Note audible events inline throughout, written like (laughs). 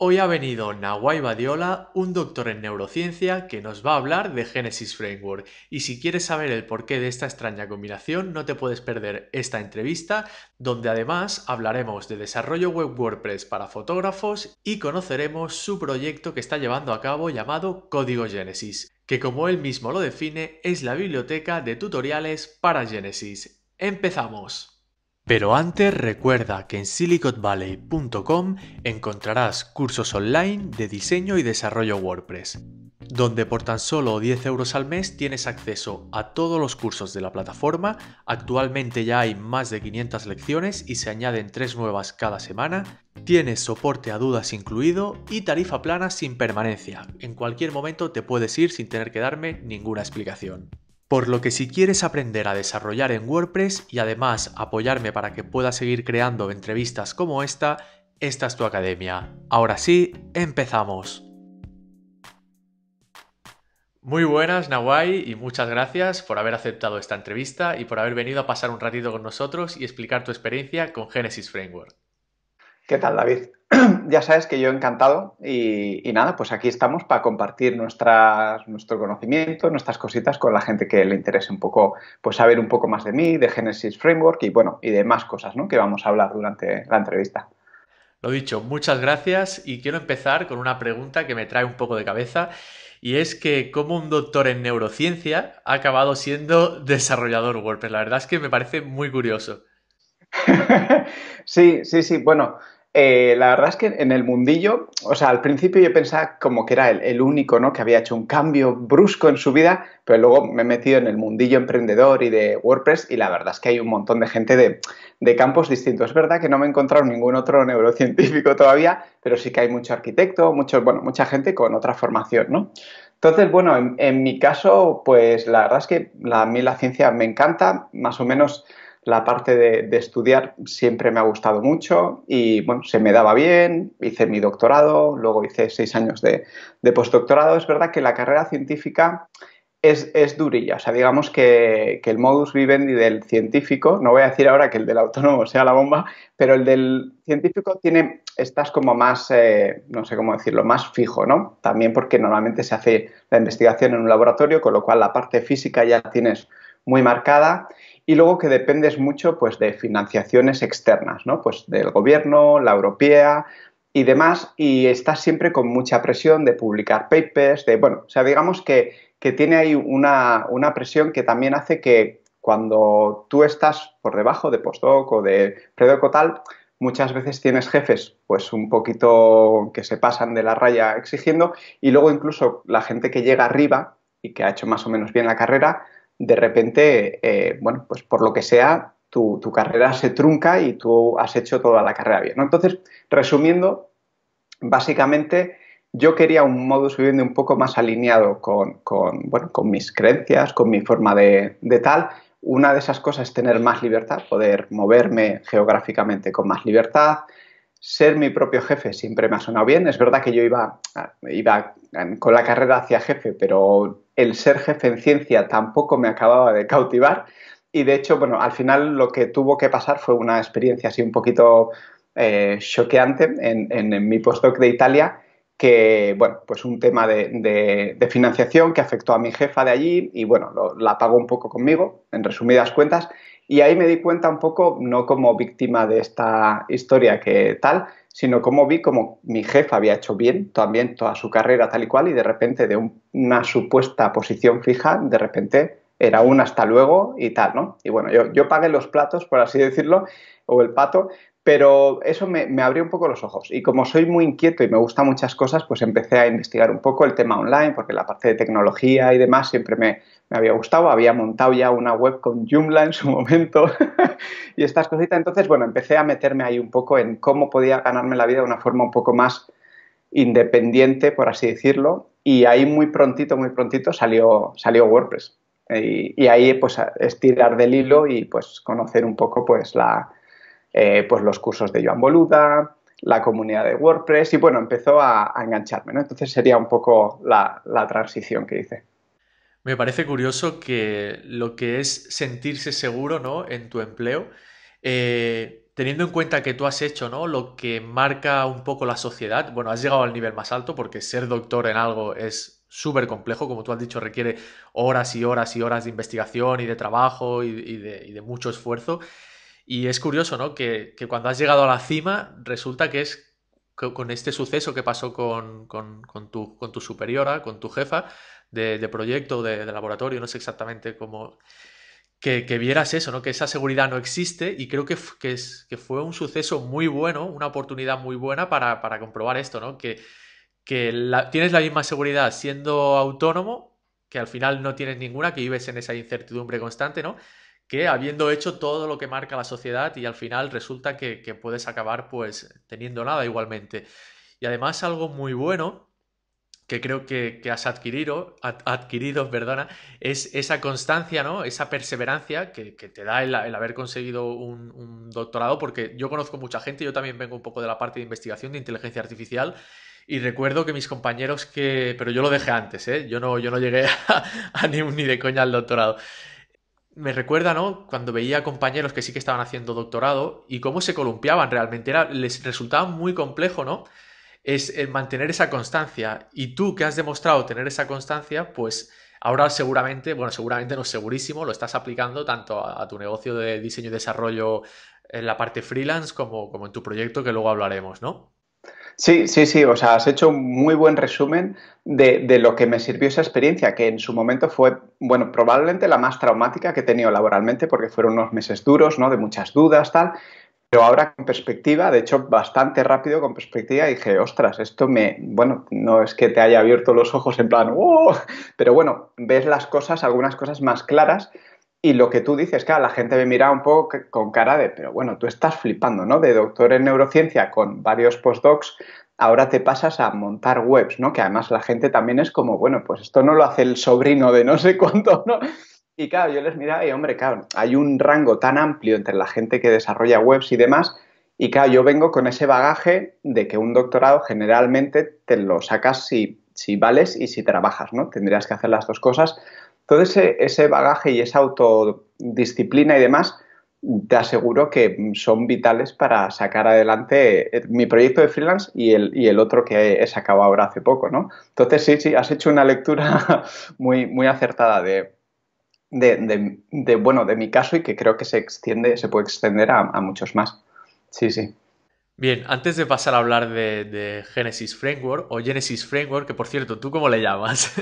Hoy ha venido Nawai Badiola, un doctor en neurociencia, que nos va a hablar de Genesis Framework. Y si quieres saber el porqué de esta extraña combinación, no te puedes perder esta entrevista, donde además hablaremos de desarrollo web WordPress para fotógrafos y conoceremos su proyecto que está llevando a cabo llamado Código Genesis, que como él mismo lo define, es la biblioteca de tutoriales para Genesis. ¡Empezamos! Pero antes recuerda que en siliconvalley.com encontrarás cursos online de diseño y desarrollo WordPress, donde por tan solo 10 euros al mes tienes acceso a todos los cursos de la plataforma, actualmente ya hay más de 500 lecciones y se añaden 3 nuevas cada semana, tienes soporte a dudas incluido y tarifa plana sin permanencia, en cualquier momento te puedes ir sin tener que darme ninguna explicación. Por lo que si quieres aprender a desarrollar en WordPress y además apoyarme para que pueda seguir creando entrevistas como esta, esta es tu academia. Ahora sí, empezamos. Muy buenas, Nawai, y muchas gracias por haber aceptado esta entrevista y por haber venido a pasar un ratito con nosotros y explicar tu experiencia con Genesis Framework. ¿Qué tal, David? (clears throat) ya sabes que yo he encantado y, nada, pues aquí estamos para compartir nuestras, nuestro conocimiento, nuestras cositas con la gente que le interese un poco, pues saber un poco más de mí, de Genesis Framework y bueno, y de más cosas, ¿no? Que vamos a hablar durante la entrevista. Lo dicho, muchas gracias y quiero empezar con una pregunta que me trae un poco de cabeza y es que como un doctor en neurociencia ha acabado siendo desarrollador WordPress. La verdad es que me parece muy curioso. (laughs) sí, sí, sí. Bueno, eh, la verdad es que en el mundillo, o sea, al principio yo pensaba como que era el, único, ¿no? Que había hecho un cambio brusco en su vida, pero luego me he metido en el mundillo emprendedor y de WordPress y la verdad es que hay un montón de gente de, campos distintos. Es verdad que no me he encontrado ningún otro (laughs) neurocientífico todavía, pero sí que hay mucho arquitecto, bueno, mucha gente con otra formación, ¿no? Entonces, bueno, en, mi caso, pues la verdad es que la, a mí la ciencia me encanta, más o menos la parte de, estudiar siempre me ha gustado mucho y bueno, se me daba bien, hice mi doctorado, luego hice seis años de, postdoctorado. Es verdad que la carrera científica es, durilla, o sea, digamos que, el modus vivendi del científico, no voy a decir ahora que el del autónomo sea la bomba, pero el del científico tiene, estás como más, eh, no sé cómo decirlo, más fijo, ¿no? También porque normalmente se hace la investigación en un laboratorio, con lo cual la parte física ya tienes muy marcada y luego que dependes mucho pues, de financiaciones externas, ¿no? pues del gobierno, la europea y demás, y estás siempre con mucha presión de publicar papers, de, bueno, o sea, digamos que, tiene ahí una, una presión que también hace que cuando tú estás por debajo de postdoc o de predoc o tal, muchas veces tienes jefes pues un poquito que se pasan de la raya exigiendo y luego incluso la gente que llega arriba y que ha hecho más o menos bien la carrera de repente, eh, bueno, pues por lo que sea, tu, carrera se trunca y tú has hecho toda la carrera bien. Entonces, resumiendo, básicamente yo quería un modus vivendi un poco más alineado con, mis creencias, con mi forma de, tal. Una de esas cosas es tener más libertad, poder moverme geográficamente con más libertad. Ser mi propio jefe siempre me ha sonado bien. Es verdad que yo iba, iba con la carrera hacia jefe, pero el ser jefe en ciencia tampoco me acababa de cautivar y de hecho, bueno, al final lo que tuvo que pasar fue una experiencia así un poquito eh, choqueante en, mi postdoc de Italia, que, bueno, pues un tema de, financiación que afectó a mi jefa de allí y, bueno, la pagó un poco conmigo, en resumidas cuentas, y ahí me di cuenta un poco, no como víctima de esta historia que tal, sino como vi como mi jefe había hecho bien también toda su carrera tal y cual y de repente de una supuesta posición fija, de repente era un hasta luego y tal, ¿no? Y bueno, yo, yo pagué los platos, por así decirlo, o el pato, pero eso me, abrió un poco los ojos. Y como soy muy inquieto y me gustan muchas cosas, pues empecé a investigar un poco el tema online, porque la parte de tecnología y demás siempre me, había gustado. Había montado ya una web con Joomla en su (laughs) momento y estas cositas. Entonces, bueno, empecé a meterme ahí un poco en cómo podía ganarme la vida de una forma un poco más independiente, por así decirlo. Y ahí muy prontito, muy prontito salió, salió WordPress. Y, y ahí pues estirar del hilo y pues conocer un poco pues la eh, pues los cursos de Joan Boluda, la comunidad de WordPress y bueno, empezó a, engancharme, ¿no? Entonces sería un poco la, transición que hice. Me parece curioso que lo que es sentirse seguro ¿no? en tu empleo, eh, teniendo en cuenta que tú has hecho ¿no? lo que marca un poco la sociedad, bueno, has llegado al nivel más alto porque ser doctor en algo es súper complejo, como tú has dicho, requiere horas y horas y horas de investigación y de trabajo y de, mucho esfuerzo. Y es curioso, ¿no? Que, cuando has llegado a la cima, resulta que es con este suceso que pasó con, con, tu, con superiora, con tu jefa de, proyecto, de, laboratorio, no sé exactamente cómo... Que, vieras eso, ¿no? Que esa seguridad no existe y creo que, es, que fue un suceso muy bueno, una oportunidad muy buena para, comprobar esto, ¿no? Que, que tienes la misma seguridad siendo autónomo, que al final no tienes ninguna, que vives en esa incertidumbre constante, ¿no? que habiendo hecho todo lo que marca la sociedad y al final resulta que, puedes acabar pues teniendo nada igualmente. Y además algo muy bueno que creo que, has adquirido, adquirido (laughs) perdona, es esa constancia, ¿no? esa perseverancia que, te da el, haber conseguido un, doctorado, porque yo conozco mucha gente, yo también vengo un poco de la parte de investigación de inteligencia artificial. Y recuerdo que mis compañeros que... Pero yo lo dejé antes, ¿eh? Yo no, yo no llegué (laughs) a, ni de coña al doctorado me recuerda, ¿no? Cuando veía compañeros que sí que estaban haciendo doctorado y cómo se columpiaban realmente. les resultaba muy complejo, ¿no? Es eh, mantener esa constancia. Y tú que has demostrado tener esa constancia, pues ahora seguramente, bueno, seguramente no segurísimo, lo estás aplicando tanto a, a tu negocio de diseño y desarrollo en la parte freelance como, como en tu proyecto que luego hablaremos, ¿no? Sí, sí, sí, o sea, has hecho un muy buen resumen de, lo que me sirvió esa experiencia, que en su momento fue, bueno, probablemente la más traumática que he tenido laboralmente, porque fueron unos meses duros, ¿no? De muchas dudas, tal, pero ahora con perspectiva, de hecho bastante rápido con perspectiva, dije, ostras, esto me, bueno, no es que te haya abierto los ojos en plan, ¡oh! pero bueno, ves las cosas, algunas cosas más claras y lo que tú dices, claro, la gente me mira un poco con cara de, pero bueno, tú estás flipando, ¿no? De doctor en neurociencia con varios postdocs, ahora te pasas a montar webs, ¿no? Que además la gente también es como, bueno, pues esto no lo hace el sobrino de no sé cuánto, ¿no? Y claro, yo les miraba y, hombre, claro, hay un rango tan amplio entre la gente que desarrolla webs y demás, y claro, yo vengo con ese bagaje de que un doctorado generalmente te lo sacas si, si vales y si trabajas, ¿no? Tendrías que hacer las dos cosas todo ese, bagaje y esa autodisciplina y demás, te aseguro que son vitales para sacar adelante eh, mi proyecto de freelance y el, otro que he sacado ahora hace poco, ¿no? Entonces, sí, sí, has hecho una lectura (laughs) muy, muy acertada de, bueno, de mi caso y que creo que se extiende, se puede extender a, muchos más. Sí, sí. Bien, antes de pasar a hablar de, de Genesis Framework o Genesis Framework, que por cierto, ¿tú cómo le llamas? (laughs)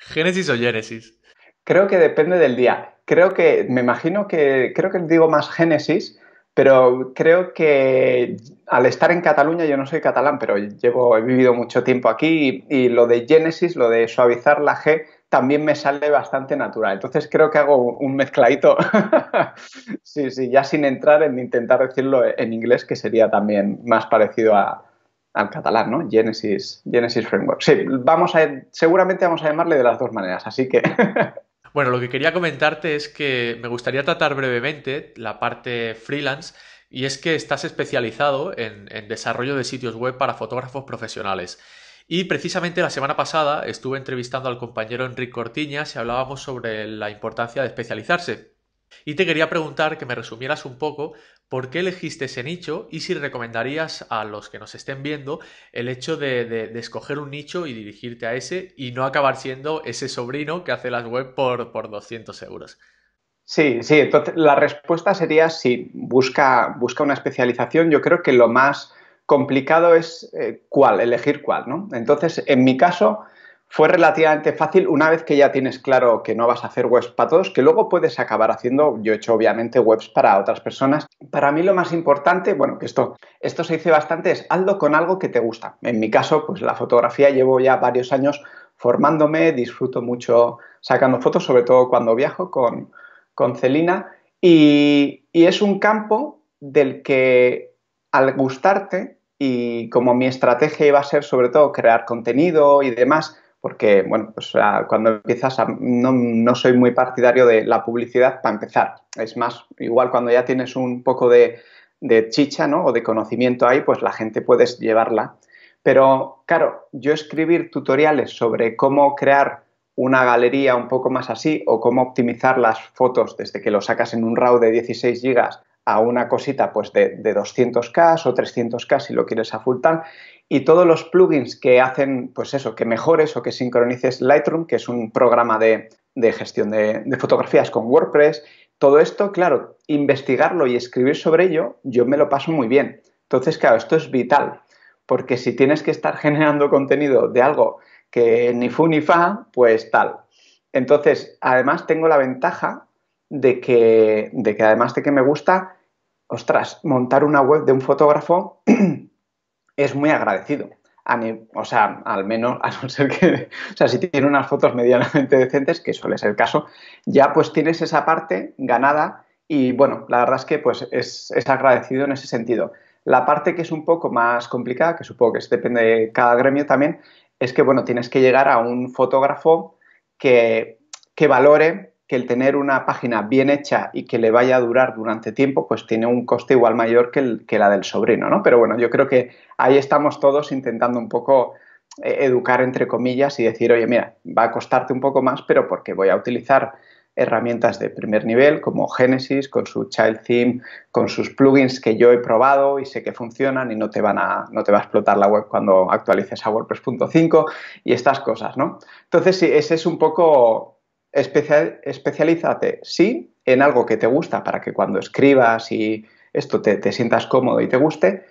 ¿Génesis o Génesis? Creo que depende del día. Creo que, me imagino que, creo que digo más Génesis, pero creo que al estar en Cataluña, yo no soy catalán, pero llevo, he vivido mucho tiempo aquí y, lo de Génesis, lo de suavizar la G, también me sale bastante natural. Entonces creo que hago un mezcladito, (laughs) sí, sí, ya sin entrar en intentar decirlo en inglés, que sería también más parecido a, al catalán, ¿no? Genesis, Genesis Framework. Sí, vamos a, seguramente vamos a llamarle de las dos maneras, así que... (laughs) bueno, lo que quería comentarte es que me gustaría tratar brevemente la parte freelance y es que estás especializado en, desarrollo de sitios web para fotógrafos profesionales. Y precisamente la semana pasada estuve entrevistando al compañero Enrique Cortiñas y hablábamos sobre la importancia de especializarse. Y te quería preguntar que me resumieras un poco por qué elegiste ese nicho y si recomendarías a los que nos estén viendo el hecho de, escoger un nicho y dirigirte a ese y no acabar siendo ese sobrino que hace las web por, por 200 euros. Sí, sí, entonces la respuesta sería sí, busca, una especialización. Yo creo que lo más complicado es eh, cuál, elegir cuál, ¿no? Entonces, en mi caso, fue relativamente fácil una vez que ya tienes claro que no vas a hacer webs para todos, que luego puedes acabar haciendo, yo he hecho obviamente webs para otras personas. Para mí lo más importante, bueno, que esto, esto se dice bastante, es hazlo con algo que te gusta. En mi caso, pues la fotografía llevo ya varios años formándome, disfruto mucho sacando fotos, sobre todo cuando viajo con, Celina, y, y es un campo del que al gustarte, y como mi estrategia iba a ser sobre todo crear contenido y demás, porque, bueno, pues cuando empiezas a, no, soy muy partidario de la publicidad para empezar. Es más, igual cuando ya tienes un poco de, chicha, ¿no? O de conocimiento ahí, pues la gente puedes llevarla. Pero, claro, yo escribir tutoriales sobre cómo crear una galería un poco más así o cómo optimizar las fotos desde que lo sacas en un RAW de 16 GB a una cosita pues de, 200K o 300K si lo quieres a full y todos los plugins que hacen, pues eso, que mejores o que sincronices Lightroom, que es un programa de, gestión de, fotografías con WordPress, todo esto, claro, investigarlo y escribir sobre ello, yo me lo paso muy bien. Entonces, claro, esto es vital, porque si tienes que estar (laughs) generando contenido de algo que ni fu ni fa, pues tal. Entonces, además tengo la ventaja de de que además de que me gusta, ostras, montar una web de un fotógrafo (clears throat) es muy agradecido. o sea, al menos, (laughs) a no ser que, o sea, si tiene unas fotos medianamente decentes, que suele ser el caso, ya pues tienes esa parte ganada y bueno, la verdad es que pues es, agradecido en ese sentido. La parte que es un poco más complicada, que supongo que depende de cada gremio también, es que bueno, tienes que llegar a un fotógrafo que, que valore que el tener una página bien hecha y que le vaya a durar durante tiempo, pues tiene un coste igual mayor que, el, que la del sobrino, ¿no? Pero bueno, yo creo que ahí estamos todos intentando un poco eh, educar entre comillas y decir, oye, mira, va a costarte un poco más, pero porque voy a utilizar herramientas de primer nivel como Genesis con su Child Theme, con sus plugins que yo he probado y sé que funcionan y no te van a no te va a explotar la web cuando actualices a WordPress.5 y estas cosas, ¿no? Entonces, sí, ese es un poco especial especialízate, sí, en algo que te gusta para que cuando escribas y esto te, sientas cómodo y te guste.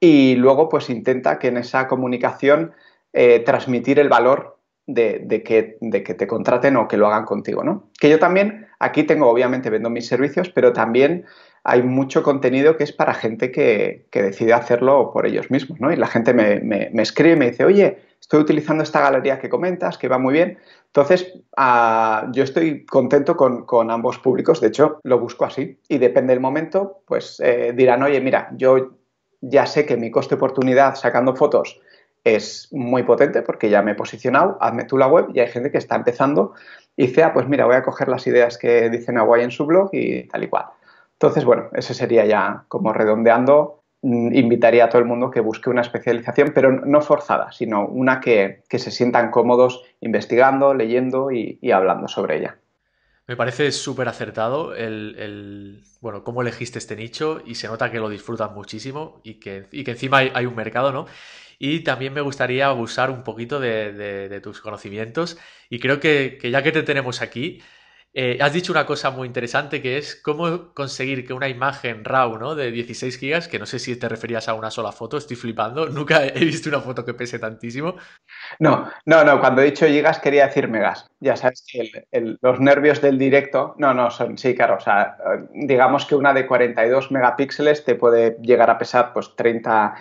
Y luego, pues intenta que en esa comunicación eh, transmitir el valor de, que, de, que, te contraten o que lo hagan contigo, ¿no? Que yo también, aquí tengo, obviamente, vendo mis servicios, pero también hay mucho contenido que es para gente que, decide hacerlo por ellos mismos, ¿no? Y la gente me, me, me escribe, me dice, oye, estoy utilizando esta galería que comentas, que va muy bien. Entonces, ah, yo estoy contento con, ambos públicos, de hecho, lo busco así. Y depende del momento, pues eh, dirán, oye, mira, yo ya sé que mi coste oportunidad sacando fotos es muy potente porque ya me he posicionado, hazme tú la web y hay gente que está empezando y dice, ah, pues mira, voy a coger las ideas que dicen Hawaii en su blog y tal y cual. Entonces, bueno, ese sería ya como redondeando mm, invitaría a todo el mundo que busque una especialización, pero no forzada, sino una que, se sientan cómodos investigando, leyendo y, hablando sobre ella. Me parece súper acertado el, bueno, cómo elegiste este nicho y se nota que lo disfrutan muchísimo y que, encima hay, un mercado, ¿no? Y también me gustaría abusar un poquito de, tus conocimientos y creo que, que, ya que te tenemos aquí, eh, has dicho una cosa muy interesante que es cómo conseguir que una imagen RAW ¿no? de 16 gigas, que no sé si te referías a una sola foto, estoy flipando, (laughs) nunca he visto una foto que pese tantísimo. No, no, no, cuando he dicho gigas quería decir megas. Ya sabes que los nervios del directo, no, no, son, sí, claro, o sea, eh, digamos que una de 42 megapíxeles te puede llegar a pesar pues 30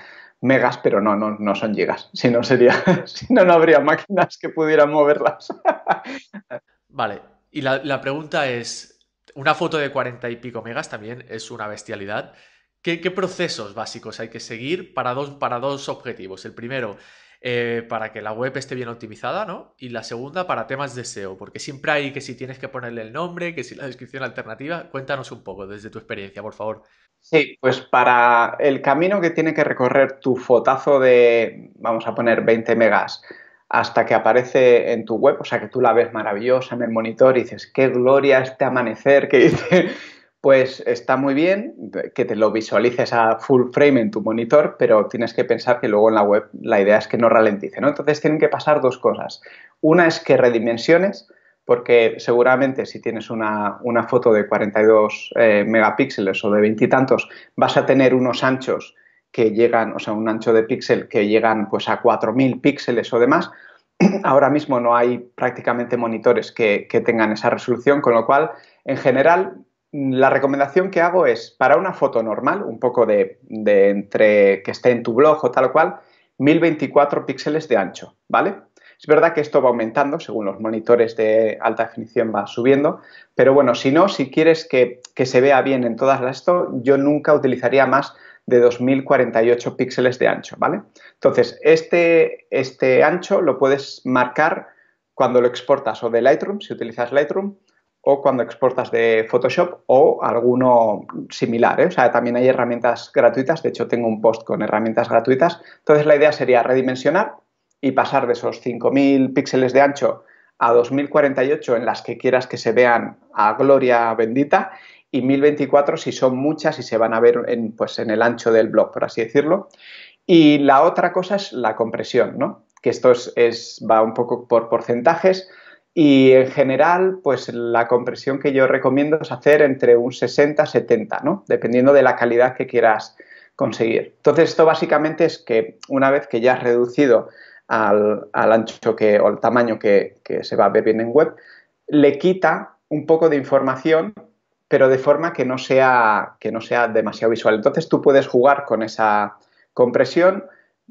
megas, pero no, no, no son gigas, si no sería, (laughs) si no, no habría máquinas que pudieran moverlas. (laughs) Vale, y la, pregunta es, una foto de cuarenta y pico megas también es una bestialidad. ¿Qué, procesos básicos hay que seguir para dos, para dos objetivos? El primero, eh, para que la web esté bien optimizada, ¿no? Y la segunda, para temas de SEO, porque siempre hay que si tienes que ponerle el nombre, que si la descripción alternativa, cuéntanos un poco desde tu experiencia, por favor. Sí, pues para el camino que tiene que recorrer tu fotazo de, vamos a poner, 20 megas, hasta que aparece en tu web, o sea que tú la ves maravillosa en el monitor y dices, qué gloria este amanecer que dice, pues está muy bien que te lo visualices a full frame en tu monitor, pero tienes que pensar que luego en la web la idea es que no ralentice, Entonces tienen que pasar dos cosas. Una es que redimensiones, porque seguramente si tienes una, foto de 42 eh, megapíxeles o de veintitantos, vas a tener unos anchos que llegan, o sea, un ancho de píxel que llegan pues a 4000 píxeles o demás. (clears throat) Ahora mismo no hay prácticamente monitores que, tengan esa resolución, con lo cual, en general, la recomendación que hago es para una foto normal, un poco de, entre que esté en tu blog o tal cual, 1024 píxeles de ancho, ¿vale? Es verdad que esto va aumentando según los monitores de alta definición va subiendo, pero bueno, si no, si quieres que, que se vea bien en todas las esto, yo nunca utilizaría más de 2048 píxeles de ancho, ¿vale? Entonces, este, este ancho lo puedes marcar cuando lo exportas o de Lightroom, si utilizas Lightroom, o cuando exportas de Photoshop o alguno similar. ¿eh? O sea, también hay herramientas gratuitas. De hecho, tengo un post con herramientas gratuitas. Entonces, la idea sería redimensionar y pasar de esos 5.000 píxeles de ancho a 2048 en las que quieras que se vean a gloria bendita y 1024 si son muchas y se van a ver en, pues, en el ancho del blog, por así decirlo. Y la otra cosa es la compresión, ¿no? que esto es, va un poco por porcentajes. Y en general, pues la compresión que yo recomiendo es hacer entre un 60-70, ¿no? Dependiendo de la calidad que quieras conseguir. Entonces, esto básicamente es que una vez que ya has reducido al, ancho que, o el tamaño que, que se va a ver bien en web, le quita un poco de información pero de forma que no sea, que no sea demasiado visual. Entonces tú puedes jugar con esa compresión.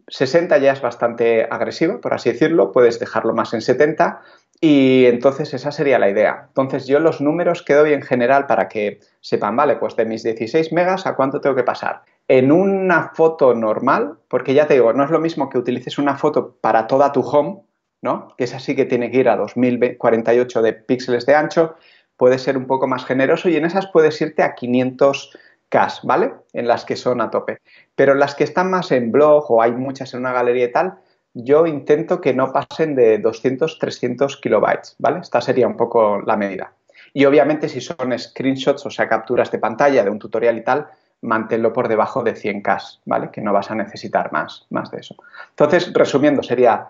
60 ya es bastante agresiva, por así decirlo, puedes dejarlo más en 70 y entonces esa sería la idea. Entonces yo los números que doy en general para que sepan, vale, pues de mis 16 megas a cuánto tengo que pasar. En una foto normal, porque ya te digo, no es lo mismo que utilices una foto para toda tu home, ¿no? Que es así que tiene que ir a 2048 de píxeles de ancho Puede ser un poco más generoso y en esas puedes irte a 500 k ¿vale? En las que son a tope. Pero las que están más en blog o hay muchas en una galería y tal, yo intento que no pasen de 200, 300 kilobytes, ¿vale? Esta sería un poco la medida. Y obviamente si son screenshots, o sea, capturas de pantalla de un tutorial y tal, manténlo por debajo de 100 k ¿vale? Que no vas a necesitar más, más de eso. Entonces, resumiendo, sería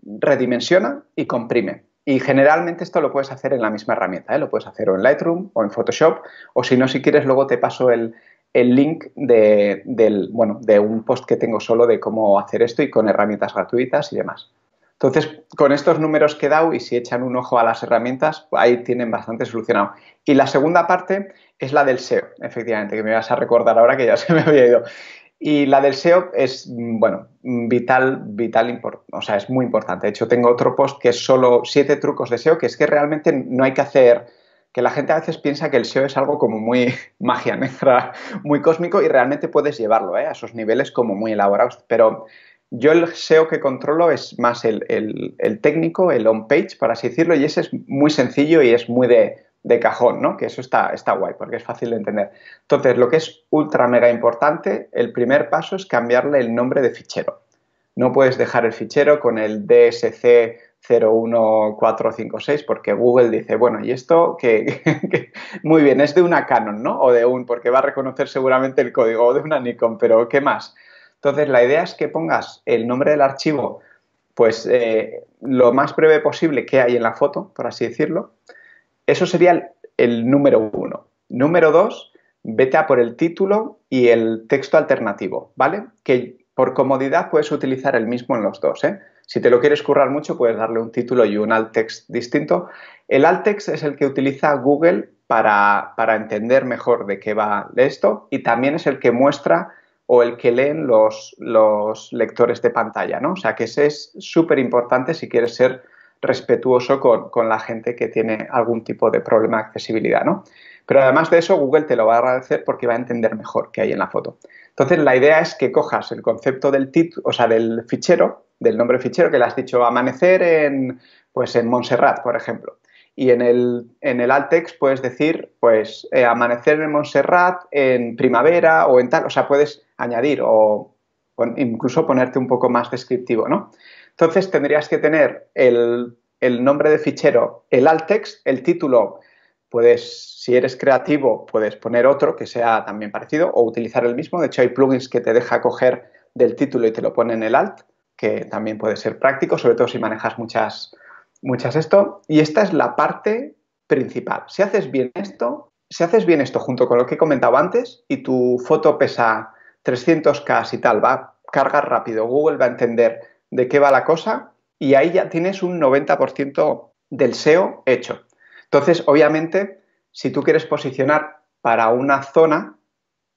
redimensiona y comprime. Y generalmente esto lo puedes hacer en la misma herramienta, ¿eh? lo puedes hacer o en Lightroom o en Photoshop, o si no, si quieres, luego te paso el, link de, del, bueno, de un post que tengo solo de cómo hacer esto y con herramientas gratuitas y demás. Entonces, con estos números que he dado y si echan un ojo a las herramientas, ahí tienen bastante solucionado. Y la segunda parte es la del SEO, efectivamente, que me vas a recordar ahora que ya (laughs) se me había ido. Y la del SEO es, mm, bueno, mm, vital, vital, o sea, es muy importante. De hecho, tengo otro post que es solo siete trucos de SEO, que es que realmente no hay que hacer, que la gente a veces piensa que el SEO es algo como muy (laughs) magia negra, muy cósmico y realmente puedes llevarlo ¿eh? a esos niveles como muy elaborados. Pero yo el SEO que controlo es más el, técnico, el on-page, para así decirlo, y ese es muy sencillo y es muy de de cajón, ¿no? Que eso está, está guay porque es fácil de entender. Entonces, lo que es ultra mega importante, el primer paso es cambiarle el nombre de fichero. No puedes dejar el fichero con el DSC 01456 porque Google dice, bueno, ¿y esto que, (laughs) Muy bien, es de una Canon, ¿no? O de un, porque va a reconocer seguramente el código, de una Nikon, pero ¿qué más? Entonces, la idea es que pongas el nombre del archivo, pues eh, lo más breve posible que hay en la foto, por así decirlo, eso sería el, número uno. Número dos, vete a por el título y el texto alternativo, ¿vale? Que por comodidad puedes utilizar el mismo en los dos. ¿eh? Si te lo quieres currar mucho, puedes darle un título y un alt text distinto. El alt text es el que utiliza Google para, entender mejor de qué va esto y también es el que muestra o el que leen los, los lectores de pantalla, ¿no? O sea que ese es súper importante si quieres ser respetuoso con, la gente que tiene algún tipo de problema de accesibilidad, ¿no? Pero además de eso, Google te lo va a agradecer porque va a entender mejor qué hay en la foto. Entonces, la idea es que cojas el concepto del título, o sea, del fichero, del nombre fichero que le has dicho amanecer en, pues, en Montserrat, por ejemplo. Y en el, en el alt text puedes decir, pues, eh, amanecer en Montserrat en primavera o en tal, o sea, puedes añadir o incluso ponerte un poco más descriptivo, ¿no? Entonces tendrías que tener el, nombre de fichero, el alt text, el título, puedes, si eres creativo, puedes poner otro que sea también parecido o utilizar el mismo. De hecho, hay plugins que te deja coger del título y te lo pone en el alt, que también puede ser práctico, sobre todo si manejas muchas, muchas esto. Y esta es la parte principal. Si haces bien esto, si haces bien esto junto con lo que he comentado antes y tu foto pesa 300K y tal, va a cargar rápido, Google va a entender de qué va la cosa y ahí ya tienes un 90% del SEO hecho. Entonces, obviamente, si tú quieres posicionar para una zona,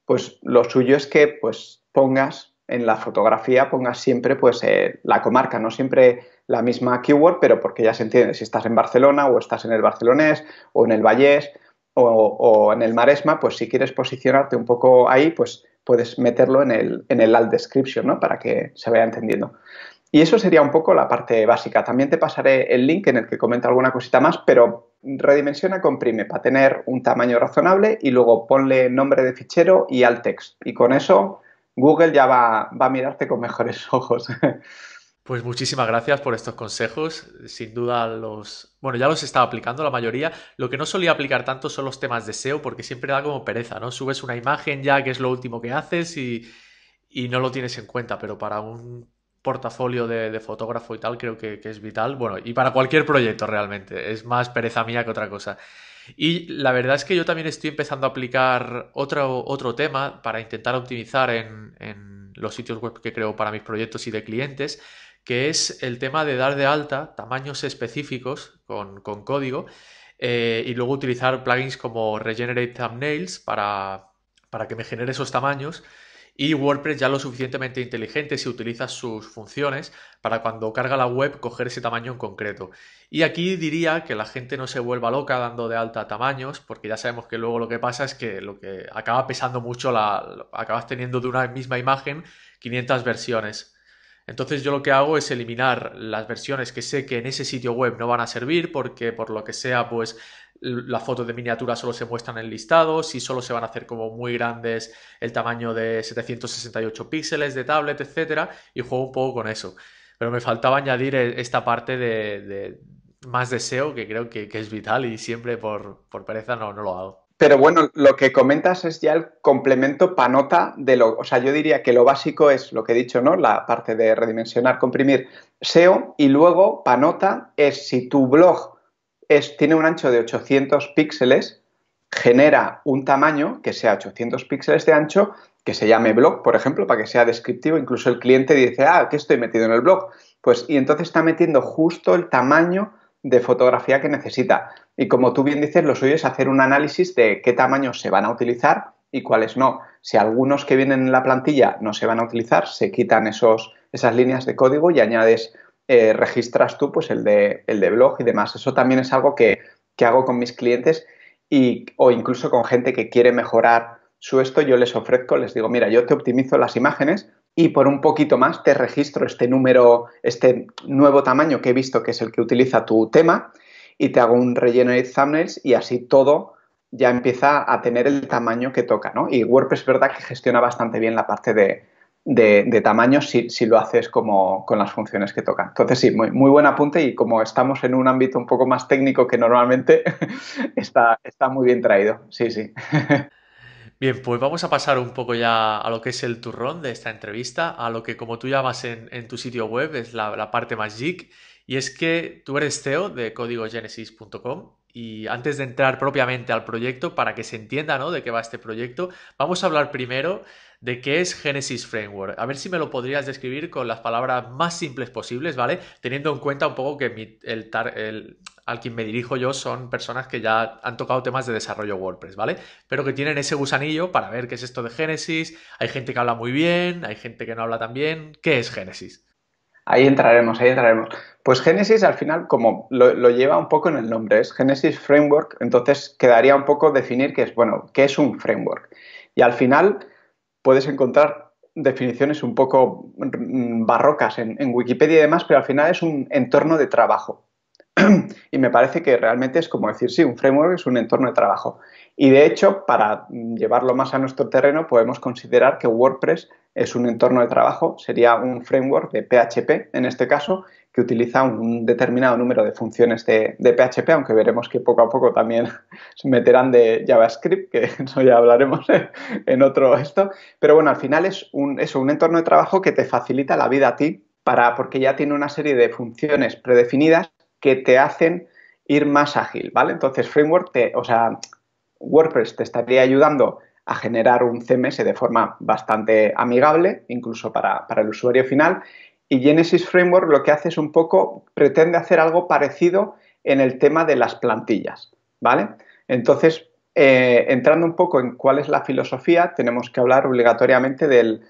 pues lo suyo es que pues, pongas en la fotografía, pongas siempre pues, eh, la comarca, no siempre la misma keyword, pero porque ya se entiende si estás en Barcelona o estás en el barcelonés o en el vallés o, en el maresma, pues si quieres posicionarte un poco ahí, pues puedes meterlo en el, en el alt description, ¿no? Para que se vaya entendiendo. Y eso sería un poco la parte básica. También te pasaré el link en el que comento alguna cosita más, pero redimensiona, comprime para tener un tamaño razonable y luego ponle nombre de fichero y alt text. Y con eso Google ya va, a mirarte con mejores (laughs) ojos. Pues muchísimas gracias por estos consejos. Sin duda los... Bueno, ya los estaba aplicando la mayoría. Lo que no solía aplicar tanto son los temas de SEO porque siempre da como pereza, ¿no? Subes una imagen ya que es lo último que haces y no lo tienes en cuenta, pero para un portafolio de, fotógrafo y tal creo que, es vital. Bueno, y para cualquier proyecto realmente. Es más pereza mía que otra cosa. Y la verdad es que yo también estoy empezando a aplicar otro, otro tema para intentar optimizar en, los sitios web que creo para mis proyectos y de clientes, que es el tema de dar de alta tamaños específicos con, código eh, y luego utilizar plugins como Regenerate Thumbnails para, para que me genere esos tamaños y WordPress ya lo suficientemente inteligente si utiliza sus funciones para cuando carga la web coger ese tamaño en concreto. Y aquí diría que la gente no se vuelva loca dando de alta tamaños, porque ya sabemos que luego lo que pasa es que lo que acaba pesando mucho, la, acabas teniendo de una misma imagen 500 versiones. Entonces yo lo que hago es eliminar las versiones que sé que en ese sitio web no van a servir porque por lo que sea pues las fotos de miniatura solo se muestran en listados y solo se van a hacer como muy grandes el tamaño de 768 píxeles de tablet, etcétera, y juego un poco con eso. Pero me faltaba añadir e, esta parte de, más deseo que creo que, es vital y siempre por, pereza no lo hago. Pero bueno, lo que comentas es ya el complemento panota de lo, o sea, yo diría que lo básico es lo que he dicho, ¿no? La parte de redimensionar, comprimir SEO y luego panota es si tu blog es, tiene un ancho de 800 píxeles, genera un tamaño que sea 800 píxeles de ancho, que se llame blog, por ejemplo, para que sea descriptivo, incluso el cliente dice, ah, ¿qué estoy metido en el blog? Pues y entonces está metiendo justo el tamaño de fotografía que necesita. Y como tú bien dices, lo suyo es hacer un análisis de qué tamaños se van a utilizar y cuáles no. Si algunos que vienen en la plantilla no se van a utilizar, se quitan esos, esas líneas de código y añades, eh, registras tú pues el de, el de blog y demás. Eso también es algo que, hago con mis clientes y, o incluso con gente que quiere mejorar su esto, yo les ofrezco, les digo, mira, yo te optimizo las imágenes, y por un poquito más te registro este número, este nuevo tamaño que he visto que es el que utiliza tu tema y te hago un relleno de thumbnails y así todo ya empieza a tener el tamaño que toca, Y WordPress es verdad que gestiona bastante bien la parte de, tamaño si, lo haces como con las funciones que toca. Entonces sí, muy, muy buen apunte y como estamos en un ámbito un poco más técnico que normalmente, (laughs) está, está muy bien traído, sí, sí. (laughs) Bien, pues vamos a pasar un poco ya a lo que es el turrón de esta entrevista, a lo que como tú llamas en, tu sitio web es la, parte más geek, y es que tú eres CEO de códigogenesis.com y antes de entrar propiamente al proyecto, para que se entienda ¿no? de qué va este proyecto, vamos a hablar primero de qué es Genesis Framework. A ver si me lo podrías describir con las palabras más simples posibles, ¿vale? Teniendo en cuenta un poco que el, al quien me dirijo yo son personas que ya han tocado temas de desarrollo WordPress, ¿vale? Pero que tienen ese gusanillo para ver qué es esto de Génesis. Hay gente que habla muy bien, hay gente que no habla tan bien. ¿Qué es Génesis? Ahí entraremos, ahí entraremos. Pues Génesis, al final, como lo, lleva un poco en el nombre, es Genesis Framework, entonces quedaría un poco definir qué es, bueno, qué es un framework. Y al final puedes encontrar definiciones un poco barrocas en, en Wikipedia y demás, pero al final es un entorno de trabajo. (clears throat) y me parece que realmente es como decir, sí, un framework es un entorno de trabajo. Y de hecho, para llevarlo más a nuestro terreno, podemos considerar que WordPress es un entorno de trabajo, sería un framework de PHP en este caso, que utiliza un determinado número de funciones de, PHP, aunque veremos que poco a poco también (laughs) se meterán de JavaScript, que (laughs) eso ya hablaremos (laughs) en otro esto. Pero bueno, al final es un, un entorno de trabajo que te facilita la vida a ti para, porque ya tiene una serie de funciones predefinidas que te hacen ir más ágil, ¿vale? Entonces, Framework, o sea, WordPress te estaría ayudando a generar un CMS de forma bastante amigable, incluso para, el usuario final. Y Genesis Framework lo que hace es un poco, pretende hacer algo parecido en el tema de las plantillas, ¿vale? Entonces, eh, entrando un poco en cuál es la filosofía, tenemos que hablar obligatoriamente del,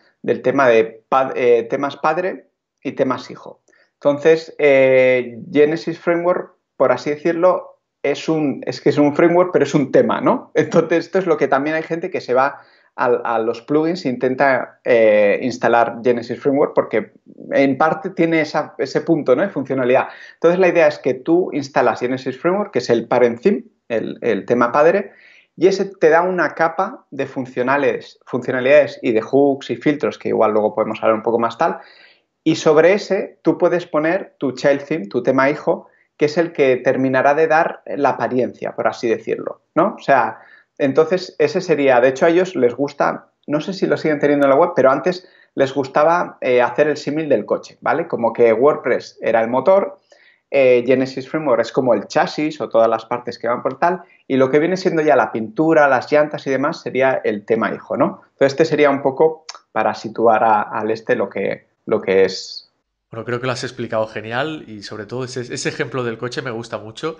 tema de eh, temas padre y temas hijo. Entonces, eh, Genesis Framework, por así decirlo, es un, que es un framework, pero es un tema, ¿no? (laughs) Entonces, esto es lo que también hay gente que se va a, los plugins e intenta eh, instalar Genesis Framework porque en parte tiene ese punto ¿no? de funcionalidad. Entonces, la idea es que tú instalas Genesis Framework, que es el parent theme, el, tema padre, y ese te da una capa de funcionales, funcionalidades y de hooks y filtros, que igual luego podemos hablar un poco más tal, y sobre ese tú puedes poner tu child theme, tu tema hijo, que es el que terminará de dar la apariencia, por así decirlo, ¿no? O sea, entonces ese sería, de hecho a ellos les gusta, no sé si lo siguen teniendo en la web, pero antes les gustaba eh, hacer el símil del coche, ¿vale? Como que WordPress era el motor, eh, Genesis Framework es como el chasis o todas las partes que van por tal, y lo que viene siendo ya la pintura, las llantas y demás sería el tema hijo, ¿no? Entonces este sería un poco para situar al este lo que, lo que es. Bueno, creo que lo has explicado genial y sobre todo ese, ese ejemplo del coche me gusta mucho.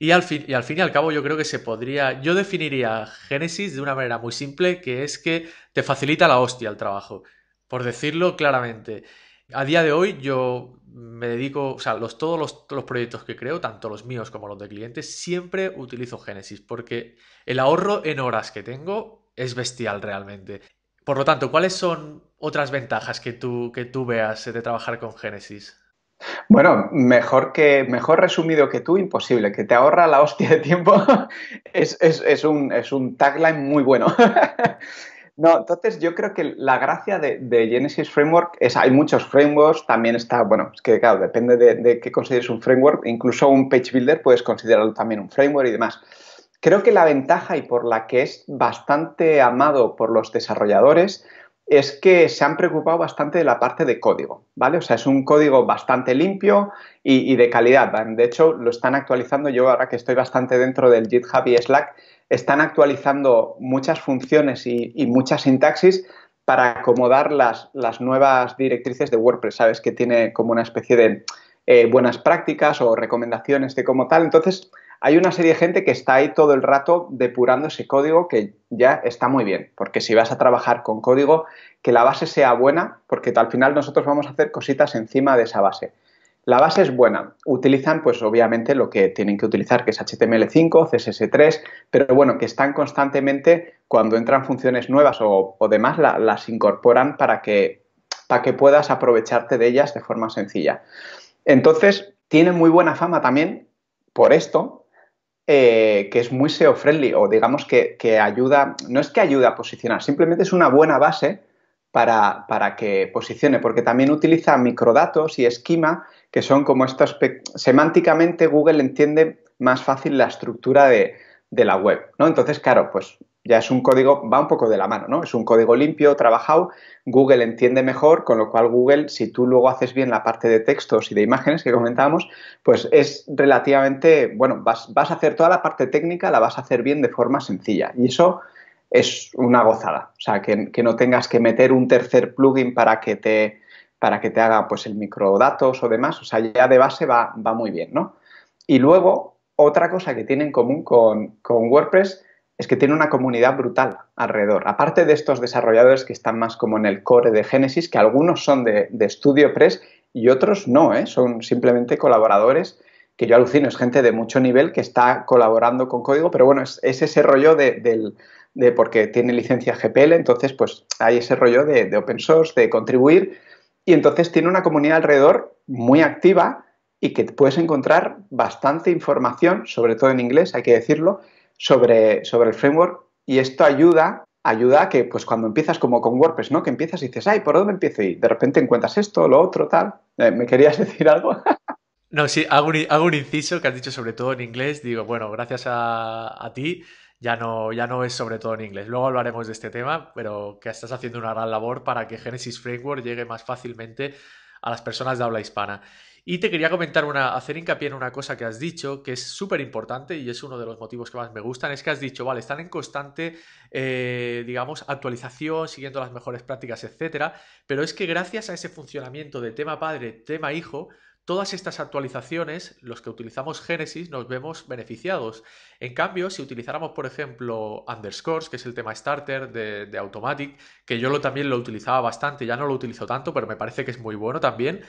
Y al, fin, y al fin y al cabo yo creo que se podría, yo definiría Génesis de una manera muy simple, que es que te facilita la hostia el trabajo, por decirlo claramente. A día de hoy yo me dedico, o sea, los, todos los, los proyectos que creo, tanto los míos como los de clientes, siempre utilizo Génesis, porque el ahorro en horas que tengo es bestial realmente. Por lo tanto, ¿cuáles son otras ventajas que tú, que tú veas de trabajar con Genesis? Bueno, mejor que mejor resumido que tú, imposible, que te ahorra la hostia de tiempo. (laughs) es, es, un, tagline muy bueno. (laughs) no, entonces yo creo que la gracia de, Genesis Framework es, hay muchos frameworks, también está, bueno, es que claro, depende de, de qué consideres un framework, incluso un page builder puedes considerarlo también un framework y demás. Creo que la ventaja y por la que es bastante amado por los desarrolladores es que se han preocupado bastante de la parte de código, ¿vale? O sea, es un código bastante limpio y, de calidad. De hecho, lo están actualizando. Yo ahora que estoy bastante dentro del GitHub y Slack, están actualizando muchas funciones y, muchas sintaxis para acomodar las, las, nuevas directrices de WordPress, ¿sabes? Que tiene como una especie de eh, buenas prácticas o recomendaciones de como tal. Entonces, hay una serie de gente que está ahí todo el rato depurando ese código que ya está muy bien, porque si vas a trabajar con código, que la base sea buena, porque al final nosotros vamos a hacer cositas encima de esa base. La base es buena, utilizan pues obviamente lo que tienen que utilizar, que es HTML5, CSS3, pero bueno, que están constantemente, cuando entran funciones nuevas o, demás, las incorporan para que, para que puedas aprovecharte de ellas de forma sencilla. Entonces, tienen muy buena fama también por esto, eh, que es muy SEO friendly o digamos que, ayuda, no es que ayuda a posicionar, simplemente es una buena base para, que posicione, porque también utiliza microdatos y esquema, que son como estos, semánticamente Google entiende más fácil la estructura de, la web, ¿no? Entonces, claro, pues ya es un código, va un poco de la mano, ¿no? Es un código limpio, trabajado, Google entiende mejor, con lo cual Google, si tú luego haces bien la parte de textos y de imágenes que comentábamos, pues es relativamente, bueno, vas, a hacer toda la parte técnica, la vas a hacer bien de forma sencilla. Y eso es una gozada, o sea, que, no tengas que meter un tercer plugin para que te, para que te haga pues el microdatos o demás, o sea, ya de base va, muy bien, ¿no? Y luego, otra cosa que tiene en común con, con WordPress, es que tiene una comunidad brutal alrededor. Aparte de estos desarrolladores que están más como en el core de Genesis, que algunos son de, de Press y otros no, ¿eh? son simplemente colaboradores que yo alucino, es gente de mucho nivel que está colaborando con código, pero bueno, es, ese rollo de, porque tiene licencia GPL, entonces pues hay ese rollo de, de open source, de contribuir, y entonces tiene una comunidad alrededor muy activa y que puedes encontrar bastante información, sobre todo en inglés, hay que decirlo, sobre, sobre el framework y esto ayuda ayuda a que pues cuando empiezas como con WordPress, ¿no? Que empiezas y dices, ay, ¿por dónde empiezo? Y de repente encuentras esto, lo otro, tal. Eh, ¿Me querías (laughs) decir algo? no, sí, hago un, hago un, inciso que has dicho sobre todo en inglés. Digo, bueno, gracias a, a, ti ya no, ya no es sobre todo en inglés. Luego hablaremos de este tema, pero que estás haciendo una gran labor para que Genesis Framework llegue más fácilmente a las personas de habla hispana. Y te quería comentar una, hacer hincapié en una cosa que has dicho, que es súper importante y es uno de los motivos que más me gustan, es que has dicho, vale, están en constante, eh, digamos, actualización, siguiendo las mejores prácticas, etcétera, pero es que gracias a ese funcionamiento de tema padre, tema hijo, todas estas actualizaciones, los que utilizamos Génesis, nos vemos beneficiados. En cambio, si utilizáramos, por ejemplo, underscores, que es el tema starter de, Automatic, que yo lo, también lo utilizaba bastante, ya no lo utilizo tanto, pero me parece que es muy bueno también,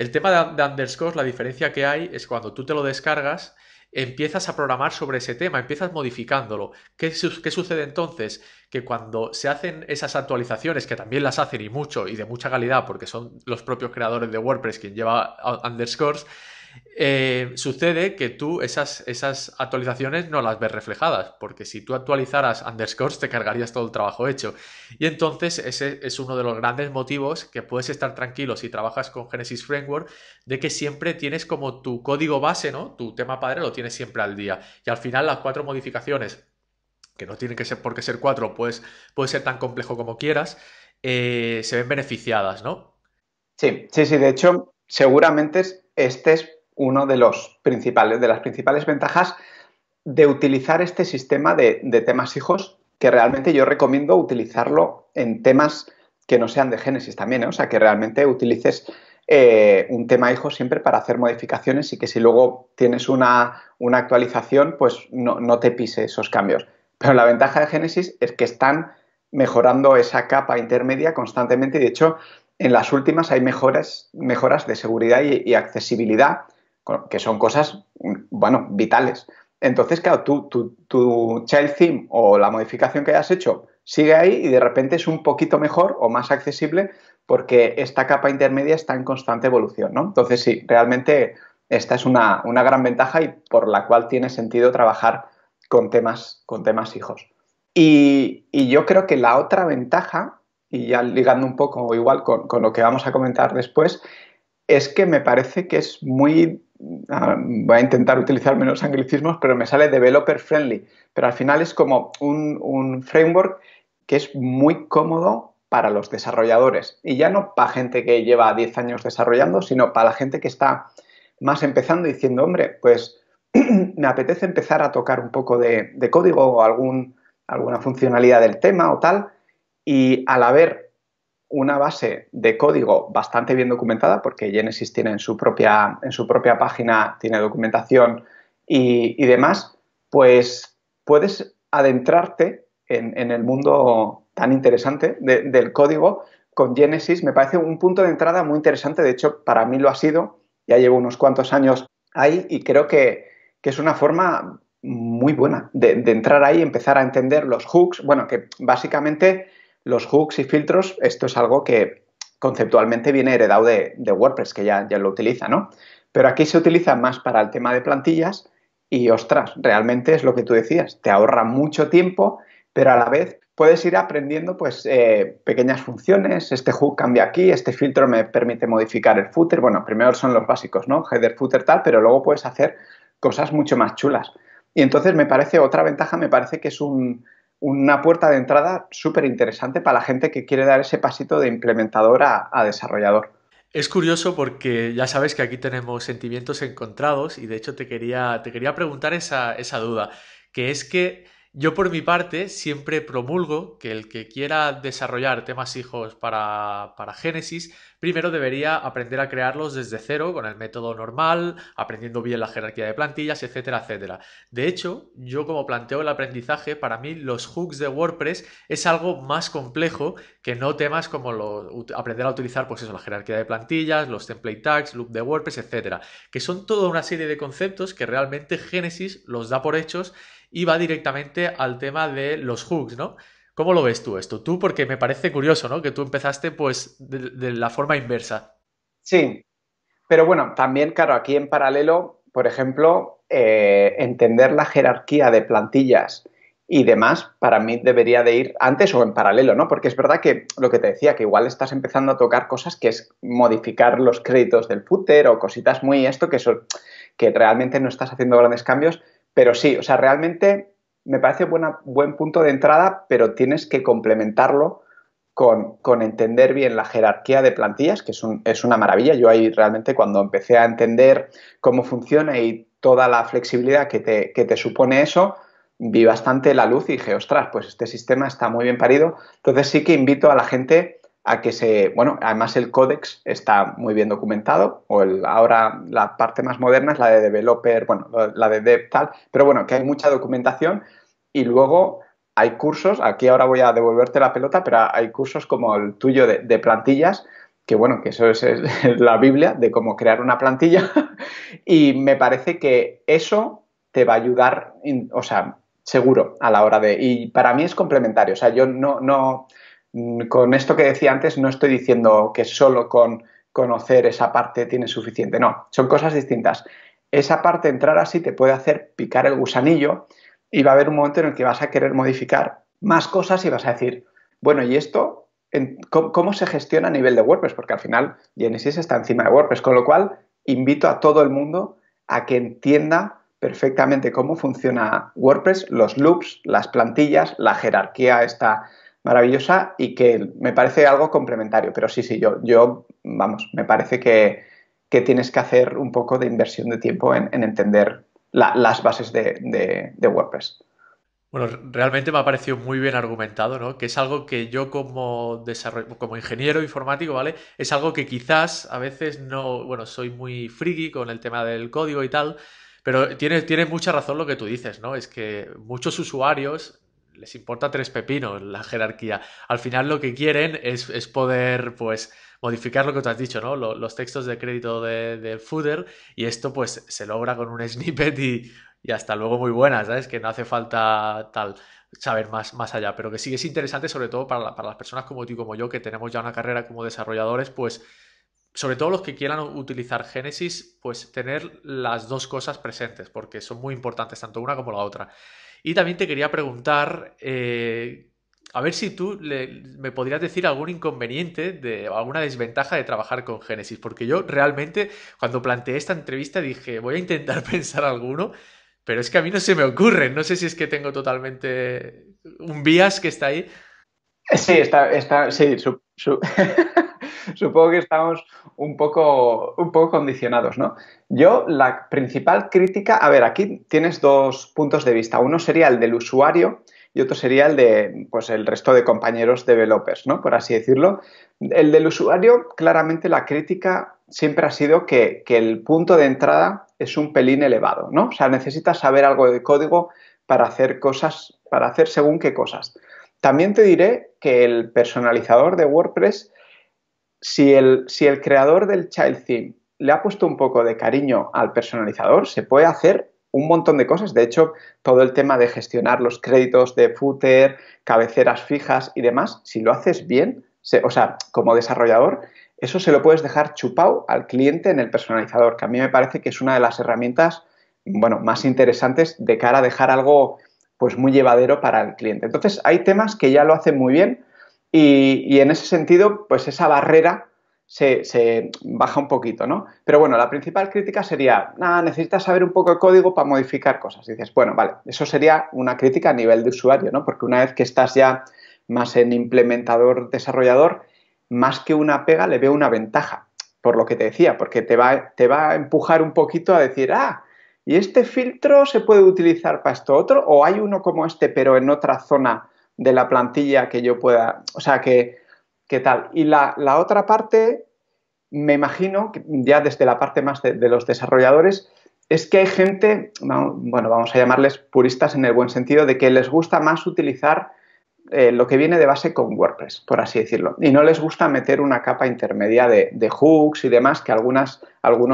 el tema de, underscores, la diferencia que hay es cuando tú te lo descargas, empiezas a programar sobre ese tema, empiezas modificándolo. ¿Qué, ¿Qué, sucede entonces? Que cuando se hacen esas actualizaciones, que también las hacen y mucho y de mucha calidad, porque son los propios creadores de WordPress quien lleva underscores, eh, sucede que tú esas, esas actualizaciones no las ves reflejadas, porque si tú actualizaras underscores te cargarías todo el trabajo hecho. Y entonces ese es uno de los grandes motivos que puedes estar tranquilo si trabajas con Genesis Framework, de que siempre tienes como tu código base, ¿no? Tu tema padre lo tienes siempre al día. Y al final las cuatro modificaciones, que no tienen que ser por qué ser cuatro, pues puede ser tan complejo como quieras, eh, se ven beneficiadas, ¿no? Sí, sí, sí. De hecho, seguramente estés uno de, los principales, de las principales ventajas de utilizar este sistema de, temas hijos, que realmente yo recomiendo utilizarlo en temas que no sean de génesis también, ¿eh? o sea, que realmente utilices eh, un tema hijo siempre para hacer modificaciones y que si luego tienes una, actualización, pues no, te pise esos cambios. Pero la ventaja de Génesis es que están mejorando esa capa intermedia constantemente y de hecho en las últimas hay mejoras, mejoras de seguridad y accesibilidad que son cosas, mm, bueno, vitales. Entonces, claro, tu, tu, tu child theme o la modificación que hayas hecho sigue ahí y de repente es un poquito mejor o más accesible porque esta capa intermedia está en constante evolución, ¿no? Entonces, sí, realmente esta es una, gran ventaja y por la cual tiene sentido trabajar con temas, con temas hijos. Y, yo creo que la otra ventaja, y ya ligando un poco igual con, con lo que vamos a comentar después, es que me parece que es muy ah, voy a intentar utilizar menos anglicismos, pero me sale developer friendly. Pero al final es como un, framework que es muy cómodo para los desarrolladores. Y ya no para gente que lleva 10 años desarrollando, sino para la gente que está más empezando diciendo, hombre, pues (clears throat) me apetece empezar a tocar un poco de, código o alguna funcionalidad del tema o tal. Y al haber una base de código bastante bien documentada, porque Genesis tiene en su propia, en su propia página, tiene documentación y, demás, pues puedes adentrarte en, el mundo tan interesante del código con Genesis. Me parece un punto de entrada muy interesante, de hecho para mí lo ha sido, ya llevo unos cuantos años ahí y creo que, es una forma muy buena de entrar ahí y empezar a entender los hooks, bueno, que básicamente los hooks y filtros, esto es algo que conceptualmente viene heredado de, WordPress, que ya, ya, lo utiliza, ¿no? Pero aquí se utiliza más para el tema de plantillas y, ostras, realmente es lo que tú decías, te ahorra mucho tiempo, pero a la vez puedes ir aprendiendo pues eh, pequeñas funciones, este hook cambia aquí, este filtro me permite modificar el footer, bueno, primero son los básicos, ¿no? Header, footer, tal, pero luego puedes hacer cosas mucho más chulas. Y entonces me parece, otra ventaja me parece que es un, una puerta de entrada súper interesante para la gente que quiere dar ese pasito de implementador a, desarrollador. Es curioso porque ya sabes que aquí tenemos sentimientos encontrados y de hecho te quería, te quería preguntar esa, esa duda, que es que yo por mi parte siempre promulgo que el que quiera desarrollar temas hijos para, Génesis, primero debería aprender a crearlos desde cero con el método normal, aprendiendo bien la jerarquía de plantillas, etcétera, etcétera. De hecho, yo como planteo el aprendizaje, para mí los hooks de WordPress es algo más complejo que no temas como aprender a utilizar pues eso, la jerarquía de plantillas, los template tags, loop de WordPress, etcétera, que son toda una serie de conceptos que realmente Génesis los da por hechos y va directamente al tema de los hooks, ¿no? ¿Cómo lo ves tú esto? Tú, porque me parece curioso, ¿no? Que tú empezaste pues de, la forma inversa. Sí, pero bueno, también, claro, aquí en paralelo, por ejemplo, eh, entender la jerarquía de plantillas y demás, para mí debería de ir antes o en paralelo, ¿no? Porque es verdad que lo que te decía, que igual estás empezando a tocar cosas que es modificar los créditos del footer o cositas muy esto que son que realmente no estás haciendo grandes cambios, pero sí, o sea, realmente me parece buena, buen punto de entrada, pero tienes que complementarlo con, entender bien la jerarquía de plantillas, que es, una maravilla. Yo ahí realmente cuando empecé a entender cómo funciona y toda la flexibilidad que te, que te supone eso, vi bastante la luz y dije, ostras, pues este sistema está muy bien parido. Entonces sí que invito a la gente a que se, bueno, además el códex está muy bien documentado, o ahora la parte más moderna es la de developer, bueno, la de dev tal, pero bueno, que hay mucha documentación y luego hay cursos, aquí ahora voy a devolverte la pelota, pero hay cursos como el tuyo de, plantillas, que bueno, que eso es, la Biblia de cómo crear una plantilla, (laughs) y me parece que eso te va a ayudar, o sea, seguro a la hora de, y para mí es complementario, o sea, yo no, no, Mm, con esto que decía antes no estoy diciendo que solo con conocer esa parte tiene suficiente, no, son cosas distintas. Esa parte entrar así te puede hacer picar el gusanillo y va a haber un momento en el que vas a querer modificar más cosas y vas a decir, bueno, ¿y esto cómo se gestiona a nivel de WordPress? Porque al final Genesis está encima de WordPress, con lo cual invito a todo el mundo a que entienda perfectamente cómo funciona WordPress, los loops, las plantillas, la jerarquía esta maravillosa y que me parece algo complementario. Pero sí, sí, yo, yo vamos, me parece que, que tienes que hacer un poco de inversión de tiempo en, entender las bases de, WordPress. Bueno, realmente me ha parecido muy bien argumentado, ¿no? Que es algo que yo como, como ingeniero informático, ¿vale? Es algo que quizás a veces no, bueno, soy muy friki con el tema del código y tal, pero tiene tienes mucha razón lo que tú dices, ¿no? Es que muchos usuarios les importa tres pepinos la jerarquía. Al final lo que quieren es, es poder, pues, modificar lo que te has dicho, ¿no? los textos de crédito de footer y esto, pues, se logra con un (laughs) snippet y, y hasta luego muy buenas, ¿sabes? Que no hace falta tal saber más, más allá, pero que sí es interesante sobre todo para, para las personas como tú y como yo que tenemos ya una carrera como desarrolladores, pues sobre todo los que quieran utilizar Genesis, pues tener las dos cosas presentes, porque son muy importantes tanto una como la otra. Y también te quería preguntar, eh, a ver si tú me podrías decir algún inconveniente, de, alguna desventaja de trabajar con Génesis, porque yo realmente cuando planteé esta entrevista dije, voy a intentar (laughs) pensar alguno, pero es que a mí no se me ocurre, no sé si es que tengo totalmente un bias que está ahí, Sí, está, está, sí, (laughs) supongo que estamos un poco, un poco condicionados, ¿no? Yo, la principal crítica, a ver, aquí tienes dos puntos de vista. Uno sería el del usuario y otro sería el de, pues, el resto de compañeros developers, ¿no? Por así decirlo. El del usuario, claramente la crítica siempre ha sido que, que el punto de entrada es un pelín elevado, ¿no? O sea, necesitas saber algo de código para hacer cosas, para hacer según qué cosas. También te diré que el personalizador de WordPress, si el, si el creador del child theme le ha puesto un poco de cariño al personalizador, se puede hacer un montón de cosas. De hecho, todo el tema de gestionar los créditos de footer, cabeceras fijas y demás, si lo haces bien, o sea, como desarrollador, eso se lo puedes dejar chupado al cliente en el personalizador, que a mí me parece que es una de las herramientas, bueno, más interesantes de cara a dejar algo pues muy llevadero para el cliente. Entonces, hay temas que ya lo hacen muy bien y, en ese sentido, pues esa barrera se, baja un poquito, ¿no? Pero bueno, la principal crítica sería, ah, necesitas saber un poco de código para modificar cosas. dices, bueno, vale, eso sería una crítica a nivel de usuario, ¿no? Porque una vez que estás ya más en implementador, desarrollador, más que una pega le veo una ventaja, por lo que te decía, porque te va, te va a empujar un poquito a decir, ah, ¿Y este filtro se puede utilizar para esto otro? ¿O hay uno como este, pero en otra zona de la plantilla que yo pueda? O sea, que, ¿qué tal? Y la, otra parte, me imagino, ya desde la parte más de, los desarrolladores, es que hay gente, bueno, vamos a llamarles puristas en el buen sentido, de que les gusta más utilizar eh, lo que viene de base con WordPress, por así decirlo. Y no les gusta meter una capa intermedia de, hooks y demás, que algunos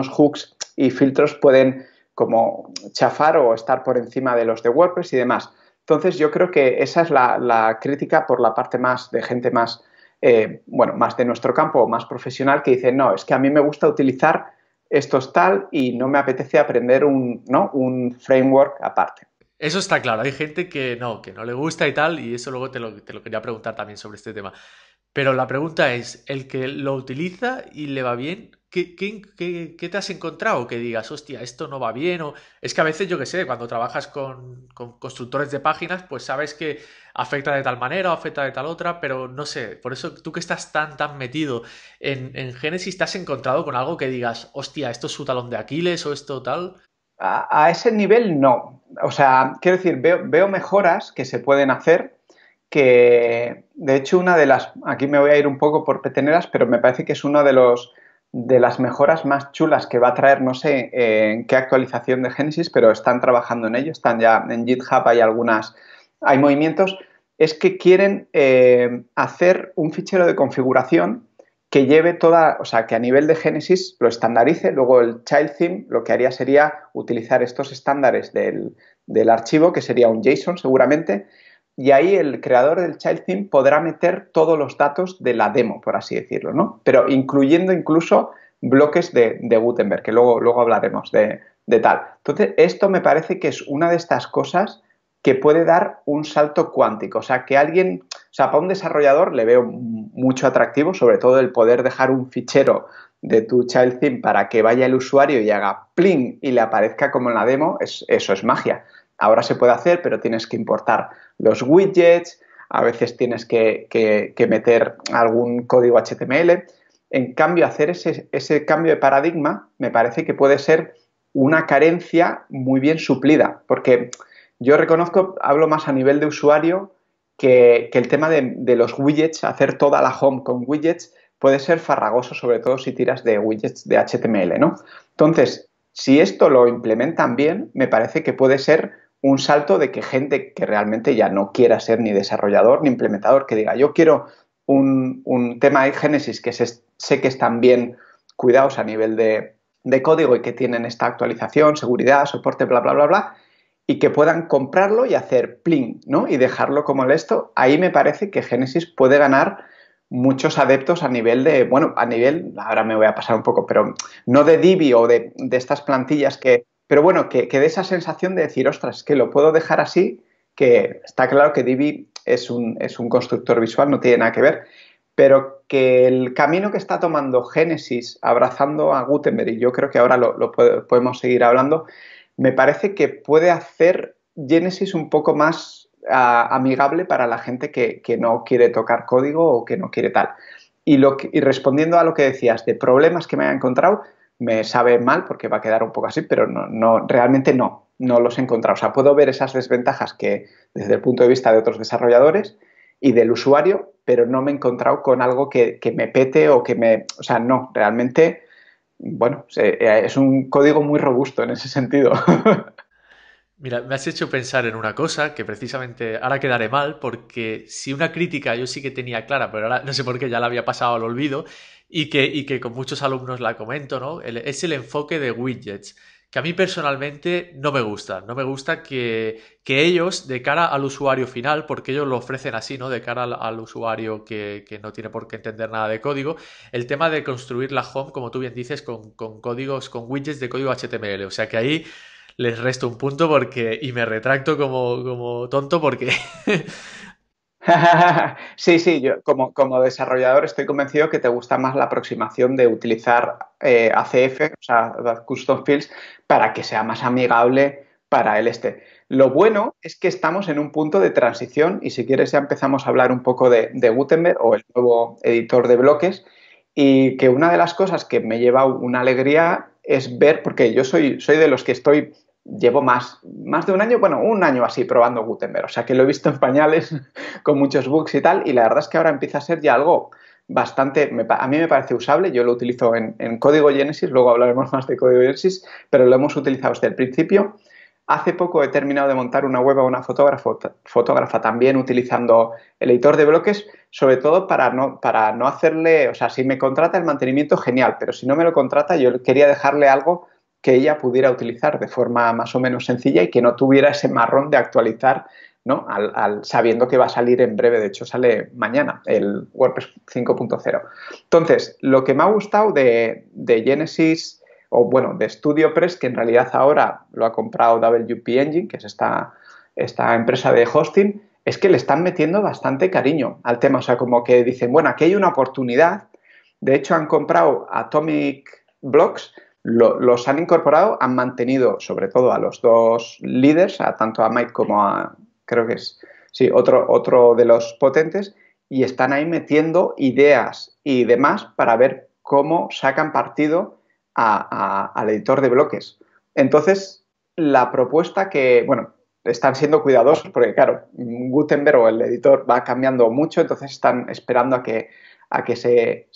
hooks y filtros pueden como chafar o estar por encima de los de WordPress y demás. Entonces yo creo que esa es la, crítica por la parte más de gente más, eh, bueno, más de nuestro campo más profesional que dice, no, es que a mí me gusta utilizar estos tal y no me apetece aprender un, ¿no? un framework aparte. Eso está claro, hay gente que no, que no le gusta y tal, y eso luego te lo, te lo quería preguntar también sobre este tema. Pero la pregunta es, ¿el que lo utiliza y le va bien, ¿Qué, qué, te has encontrado? Que digas, hostia, esto no va bien. O... Es que a veces, yo que sé, cuando trabajas con, constructores de páginas, pues sabes que afecta de tal manera o afecta de tal otra, pero no sé. Por eso tú que estás tan, tan metido en, Génesis, ¿te has encontrado con algo que digas, hostia, esto es su talón de Aquiles o esto tal? A, ese nivel no. O sea, quiero decir, veo, veo mejoras que se pueden hacer, que de hecho una de las, aquí me voy a ir un poco por peteneras, pero me parece que es uno de los de las mejoras más chulas que va a traer, no sé eh, en qué actualización de Génesis, pero están trabajando en ello, están ya en GitHub, hay algunas, hay movimientos, es que quieren eh, hacer un fichero de configuración que lleve toda, o sea, que a nivel de Génesis lo estandarice, luego el child theme lo que haría sería utilizar estos estándares del, del archivo, que sería un JSON seguramente, y ahí el creador del child theme podrá meter todos los datos de la demo, por así decirlo, ¿no? Pero incluyendo incluso bloques de, Gutenberg, que luego, luego hablaremos de, tal. Entonces, esto me parece que es una de estas cosas que puede dar un salto cuántico. O sea, que alguien, o sea, para un desarrollador le veo mucho atractivo, sobre todo el poder dejar un fichero de tu child theme para que vaya el usuario y haga pling y le aparezca como en la demo, eso es magia ahora se puede hacer, pero tienes que importar los widgets, a veces tienes que, meter algún código HTML. En cambio, hacer ese, cambio de paradigma me parece que puede ser una carencia muy bien suplida, porque yo reconozco, hablo más a nivel de usuario, que, el tema de, de los widgets, hacer toda la home con widgets, puede ser farragoso, sobre todo si tiras de widgets de HTML, ¿no? Entonces, si esto lo implementan bien, me parece que puede ser un salto de que gente que realmente ya no quiera ser ni desarrollador ni implementador, que diga, yo quiero un, tema de Génesis que sé que están bien cuidados a nivel de, código y que tienen esta actualización, seguridad, soporte, bla, bla, bla, bla, y que puedan comprarlo y hacer pling, ¿no? Y dejarlo como el esto. Ahí me parece que Génesis puede ganar muchos adeptos a nivel de, bueno, a nivel, ahora me voy a pasar un poco, pero no de Divi o de estas plantillas que pero bueno, que, que dé esa sensación de decir, ostras, que lo puedo dejar así, que está claro que Divi es un, constructor visual, no tiene nada que ver, pero que el camino que está tomando Génesis abrazando a Gutenberg, y yo creo que ahora lo, podemos seguir hablando, me parece que puede hacer Genesis un poco más amigable para la gente que, no quiere tocar código o que no quiere tal. Y, lo y respondiendo a lo que decías de problemas que me haya encontrado, me sabe mal porque va a quedar un poco así, pero no, no, realmente no, no los he encontrado. O sea, puedo ver esas desventajas que desde el punto de vista de otros desarrolladores y del usuario, pero no me he encontrado con algo que, que me pete o que me... O sea, no, realmente, bueno, eh, es un código muy robusto en ese sentido. (laughs) Mira, me has hecho pensar en una cosa que precisamente ahora quedaré mal, porque si una crítica yo sí que tenía clara, pero ahora no sé por qué ya la había pasado al olvido, y que, con muchos alumnos la comento, ¿no? es el enfoque de widgets, que a mí personalmente no me gusta. No me gusta que, ellos, de cara al usuario final, porque ellos lo ofrecen así, ¿no? De cara al, usuario que, no tiene por qué entender nada de código, el tema de construir la home, como tú bien dices, con, códigos, con widgets de código HTML. O sea que ahí les resto un punto porque y me retracto como, como tonto porque (laughs) (laughs) sí, sí, yo como, como, desarrollador estoy convencido que te gusta más la aproximación de utilizar eh, ACF, o sea, Custom Fields, para que sea más amigable para el este. Lo bueno es que estamos en un punto de transición y si quieres ya empezamos a hablar un poco de, Gutenberg o el nuevo editor de bloques y que una de las cosas que me lleva una alegría es ver, porque yo soy, soy de los que estoy llevo más, más de un año, bueno, un año así probando Gutenberg, o sea que lo he visto en pañales (laughs) con muchos books y tal, y la verdad es que ahora empieza a ser ya algo bastante, a mí me parece usable, yo lo utilizo en, código Genesis, luego hablaremos (laughs) más de código Genesis, pero lo hemos utilizado desde el principio. Hace poco he terminado de montar una web a una fotógrafa, también utilizando el editor de bloques, sobre todo para no, para no hacerle, o sea, si me contrata el mantenimiento, genial, pero si no me lo contrata, yo quería dejarle algo que ella pudiera utilizar de forma más o menos sencilla y que no tuviera ese marrón de actualizar ¿no? Al, sabiendo que va a salir en breve, de hecho sale mañana el WordPress 5.0. Entonces, lo que me ha gustado de, Genesis, o bueno, de StudioPress, que en realidad ahora lo ha comprado WP Engine, que es esta, esta empresa de hosting, es que le están metiendo bastante cariño al tema. O sea, como que dicen, bueno, aquí hay una oportunidad. De hecho, han comprado Atomic Blocks, los han incorporado, han mantenido sobre todo a los dos líderes, a tanto a Mike como a, creo que es, sí, otro, otro de los potentes, y están ahí metiendo ideas y demás para ver cómo sacan partido al editor de bloques. Entonces, la propuesta que, bueno, están siendo cuidadosos porque, claro, Gutenberg o el editor va cambiando mucho, entonces están esperando a que a que se,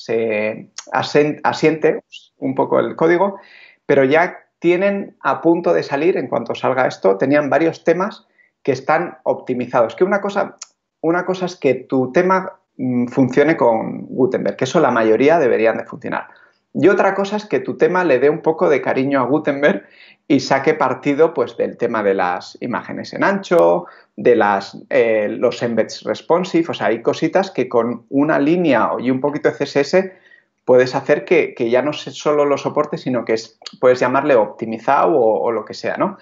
asiente un poco el código, pero ya tienen a punto de salir, en cuanto salga esto, tenían varios temas que están optimizados. Que una cosa, una cosa es que tu tema mm, funcione con Gutenberg, que eso la mayoría deberían de funcionar. Y otra cosa es que tu tema le dé un poco de cariño a Gutenberg y saque partido pues, del tema de las imágenes en ancho, de las, eh, los embeds responsive, o sea, hay cositas que con una línea y un poquito de CSS puedes hacer que, ya no sea solo lo soporte, sino que puedes llamarle optimizado o, o, lo que sea, ¿no?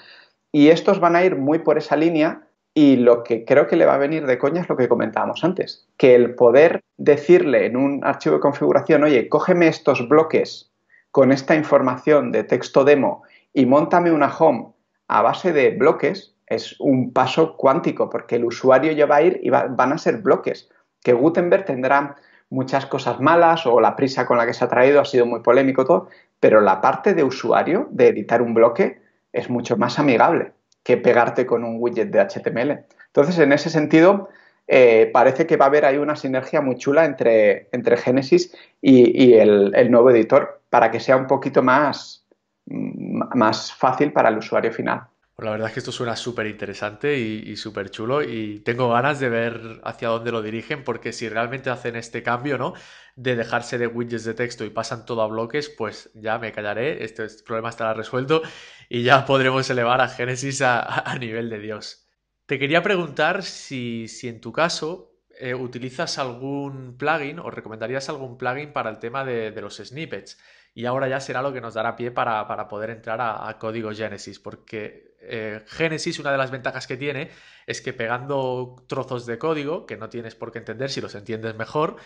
Y estos van a ir muy por esa línea y lo que creo que le va a venir de coña es lo que comentábamos antes, que el poder decirle en un archivo de configuración, oye, cógeme estos bloques con esta información de texto demo y montame una home a base de bloques, es un paso cuántico, porque el usuario ya va a ir y van a ser bloques, que Gutenberg tendrá muchas cosas malas o la prisa con la que se ha traído ha sido muy polémico todo, pero la parte de usuario, de editar un bloque, es mucho más amigable que pegarte con un widget de HTML. Entonces, en ese sentido, eh, parece que va a haber ahí una sinergia muy chula entre, entre Genesis y, el, el, nuevo editor para que sea un poquito más, mm, más fácil para el usuario final. Pues la verdad es que esto suena súper interesante y, súper chulo y tengo ganas de ver hacia dónde lo dirigen porque si realmente hacen este cambio, ¿no? De dejarse de widgets de texto y pasan todo a bloques, pues ya me callaré, este, problema estará resuelto y ya podremos elevar a Genesis a, nivel de Dios. Te quería preguntar si, en tu caso eh, utilizas algún plugin o recomendarías algún plugin para el tema de, los snippets. Y ahora ya será lo que nos dará pie para, poder entrar a, a, código Genesis, porque eh, Génesis, Genesis una de las ventajas que tiene es que pegando trozos de código, que no tienes por qué entender si los entiendes mejor,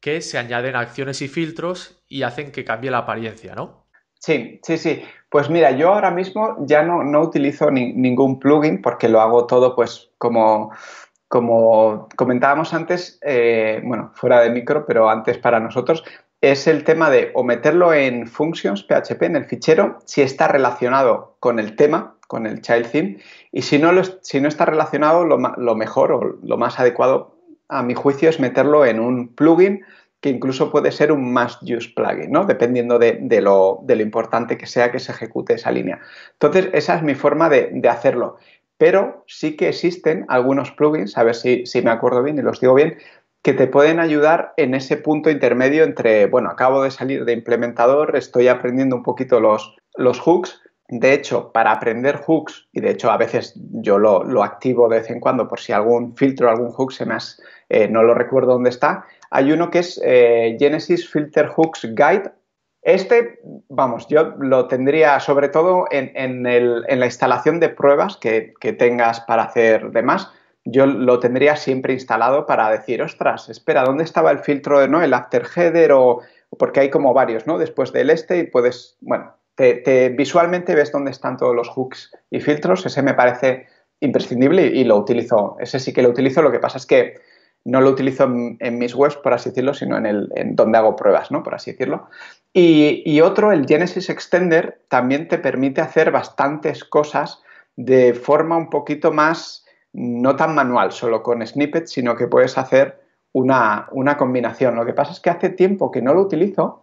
que se añaden acciones y filtros y hacen que cambie la apariencia, ¿no? Sí, sí, sí. Pues mira, yo ahora mismo ya no, no utilizo ningún plugin porque lo hago todo pues como, como comentábamos antes, eh, bueno, fuera de micro, pero antes para nosotros, es el tema de o meterlo en functions PHP, en el fichero, si está relacionado con el tema, con el child theme. Y si no, si no está relacionado, lo, mejor o lo más adecuado a mi juicio es meterlo en un plugin que incluso puede ser un must use plugin, ¿no? dependiendo de, lo, importante que sea que se ejecute esa línea. Entonces, esa es mi forma de, hacerlo. Pero sí que existen algunos plugins, a ver si, me acuerdo bien y los digo bien, que te pueden ayudar en ese punto intermedio entre, bueno, acabo de salir de implementador, estoy aprendiendo un poquito los, los hooks, de hecho, para aprender hooks, y de hecho a veces yo lo, activo de vez en cuando por si algún filtro, algún hook se me eh, no lo recuerdo dónde está, hay uno que es eh, Genesis Filter Hooks Guide. Este, vamos, yo lo tendría sobre todo en, la instalación de pruebas que, tengas para hacer demás, yo lo tendría siempre instalado para decir, ostras, espera, ¿dónde estaba el filtro, no? El after header o porque hay como varios, ¿no? Después del este y puedes, bueno, te, visualmente ves dónde están todos los hooks y filtros, ese me parece imprescindible y, lo utilizo, ese sí que lo utilizo, lo que pasa es que no lo utilizo en, mis webs, por así decirlo, sino en, el, en donde hago pruebas, ¿no? Por así decirlo. Y, otro, el Genesis Extender, también te permite hacer bastantes cosas de forma un poquito más, no tan manual, solo con snippets, sino que puedes hacer una combinación. Lo que pasa es que hace tiempo que no lo utilizo,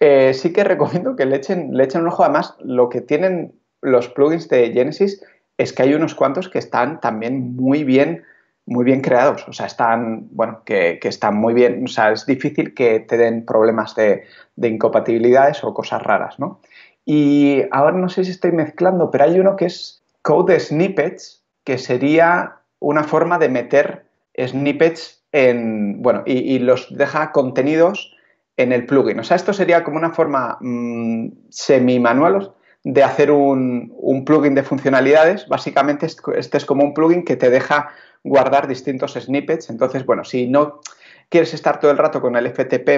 eh, sí que recomiendo que le echen, le echen un ojo. Además, lo que tienen los plugins de Genesis es que hay unos cuantos que están también muy bien, muy bien creados. O sea, están, bueno, que, están muy bien. O sea, es difícil que te den problemas de, incompatibilidades o cosas raras, ¿no? Y ahora no sé si estoy mezclando, pero hay uno que es Code Snippets, que sería una forma de meter snippets en, bueno, y los deja contenidos en el plugin. O sea, esto sería como una forma mm, semi-manual de hacer un, plugin de funcionalidades. Básicamente, este es como un plugin que te deja guardar distintos snippets. Entonces, bueno, si no quieres estar todo el rato con el FTP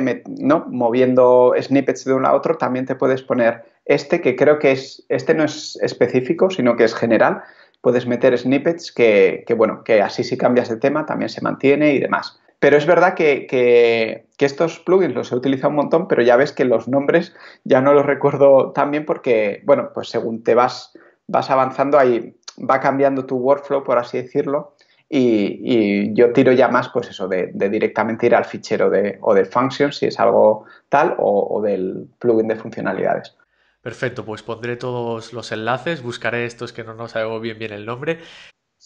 ¿no? moviendo snippets de uno a otro, también te puedes poner este, que creo que es, este no es específico, sino que es general. Puedes meter snippets que, bueno, que así si cambias de tema también se mantiene y demás. Pero es verdad que, estos plugins los he utilizado un montón, pero ya ves que los nombres ya no los recuerdo tan bien porque, bueno, pues según te vas, vas avanzando, ahí va cambiando tu workflow, por así decirlo, y, yo tiro ya más, pues eso, de, directamente ir al fichero de, o de function, si es algo tal, o, del plugin de funcionalidades. Perfecto, pues pondré todos los enlaces, buscaré estos que no nos sabemos bien bien el nombre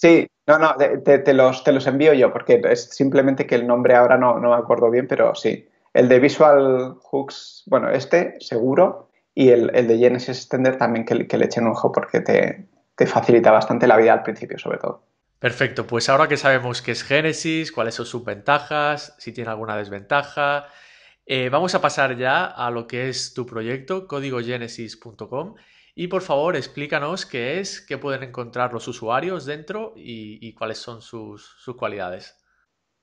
Sí, no, no, te, los, envío yo, porque es simplemente que el nombre ahora no, me acuerdo bien, pero sí. El de Visual Hooks, bueno, este seguro, y el, de Genesis Extender también que, le echen un ojo porque te, facilita bastante la vida al principio, sobre todo. Perfecto, pues ahora que sabemos qué es Genesis, cuáles son sus ventajas, si tiene alguna desventaja, eh, vamos a pasar ya a lo que es tu proyecto, códigogenesis.com. Y por favor, explícanos qué es, qué pueden encontrar los usuarios dentro y, cuáles son sus, cualidades.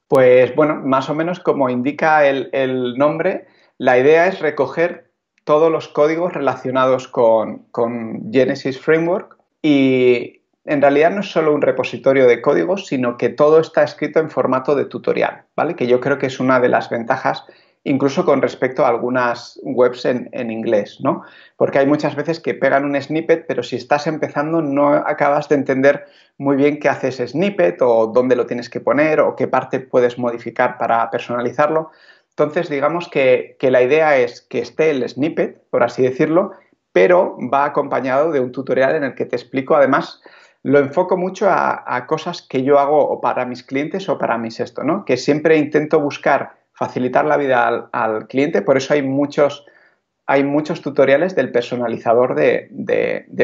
Pues bueno, más o menos como indica el, nombre, la idea es recoger todos los códigos relacionados con, con, Genesis Framework y en realidad no es solo un repositorio de códigos, sino que todo está escrito en formato de tutorial, ¿vale? Que yo creo que es una de las ventajas incluso con respecto a algunas webs en, inglés, ¿no? Porque hay muchas veces que pegan un snippet, pero si estás empezando no acabas de entender muy bien qué hace ese snippet o dónde lo tienes que poner o qué parte puedes modificar para personalizarlo. Entonces, digamos que, la idea es que esté el snippet, por así decirlo, pero va acompañado de un tutorial en el que te explico además lo enfoco mucho a, cosas que yo hago o para mis clientes o para mis esto, ¿no? Que siempre intento buscar facilitar la vida al, cliente. Por eso hay muchos, hay muchos tutoriales del personalizador de,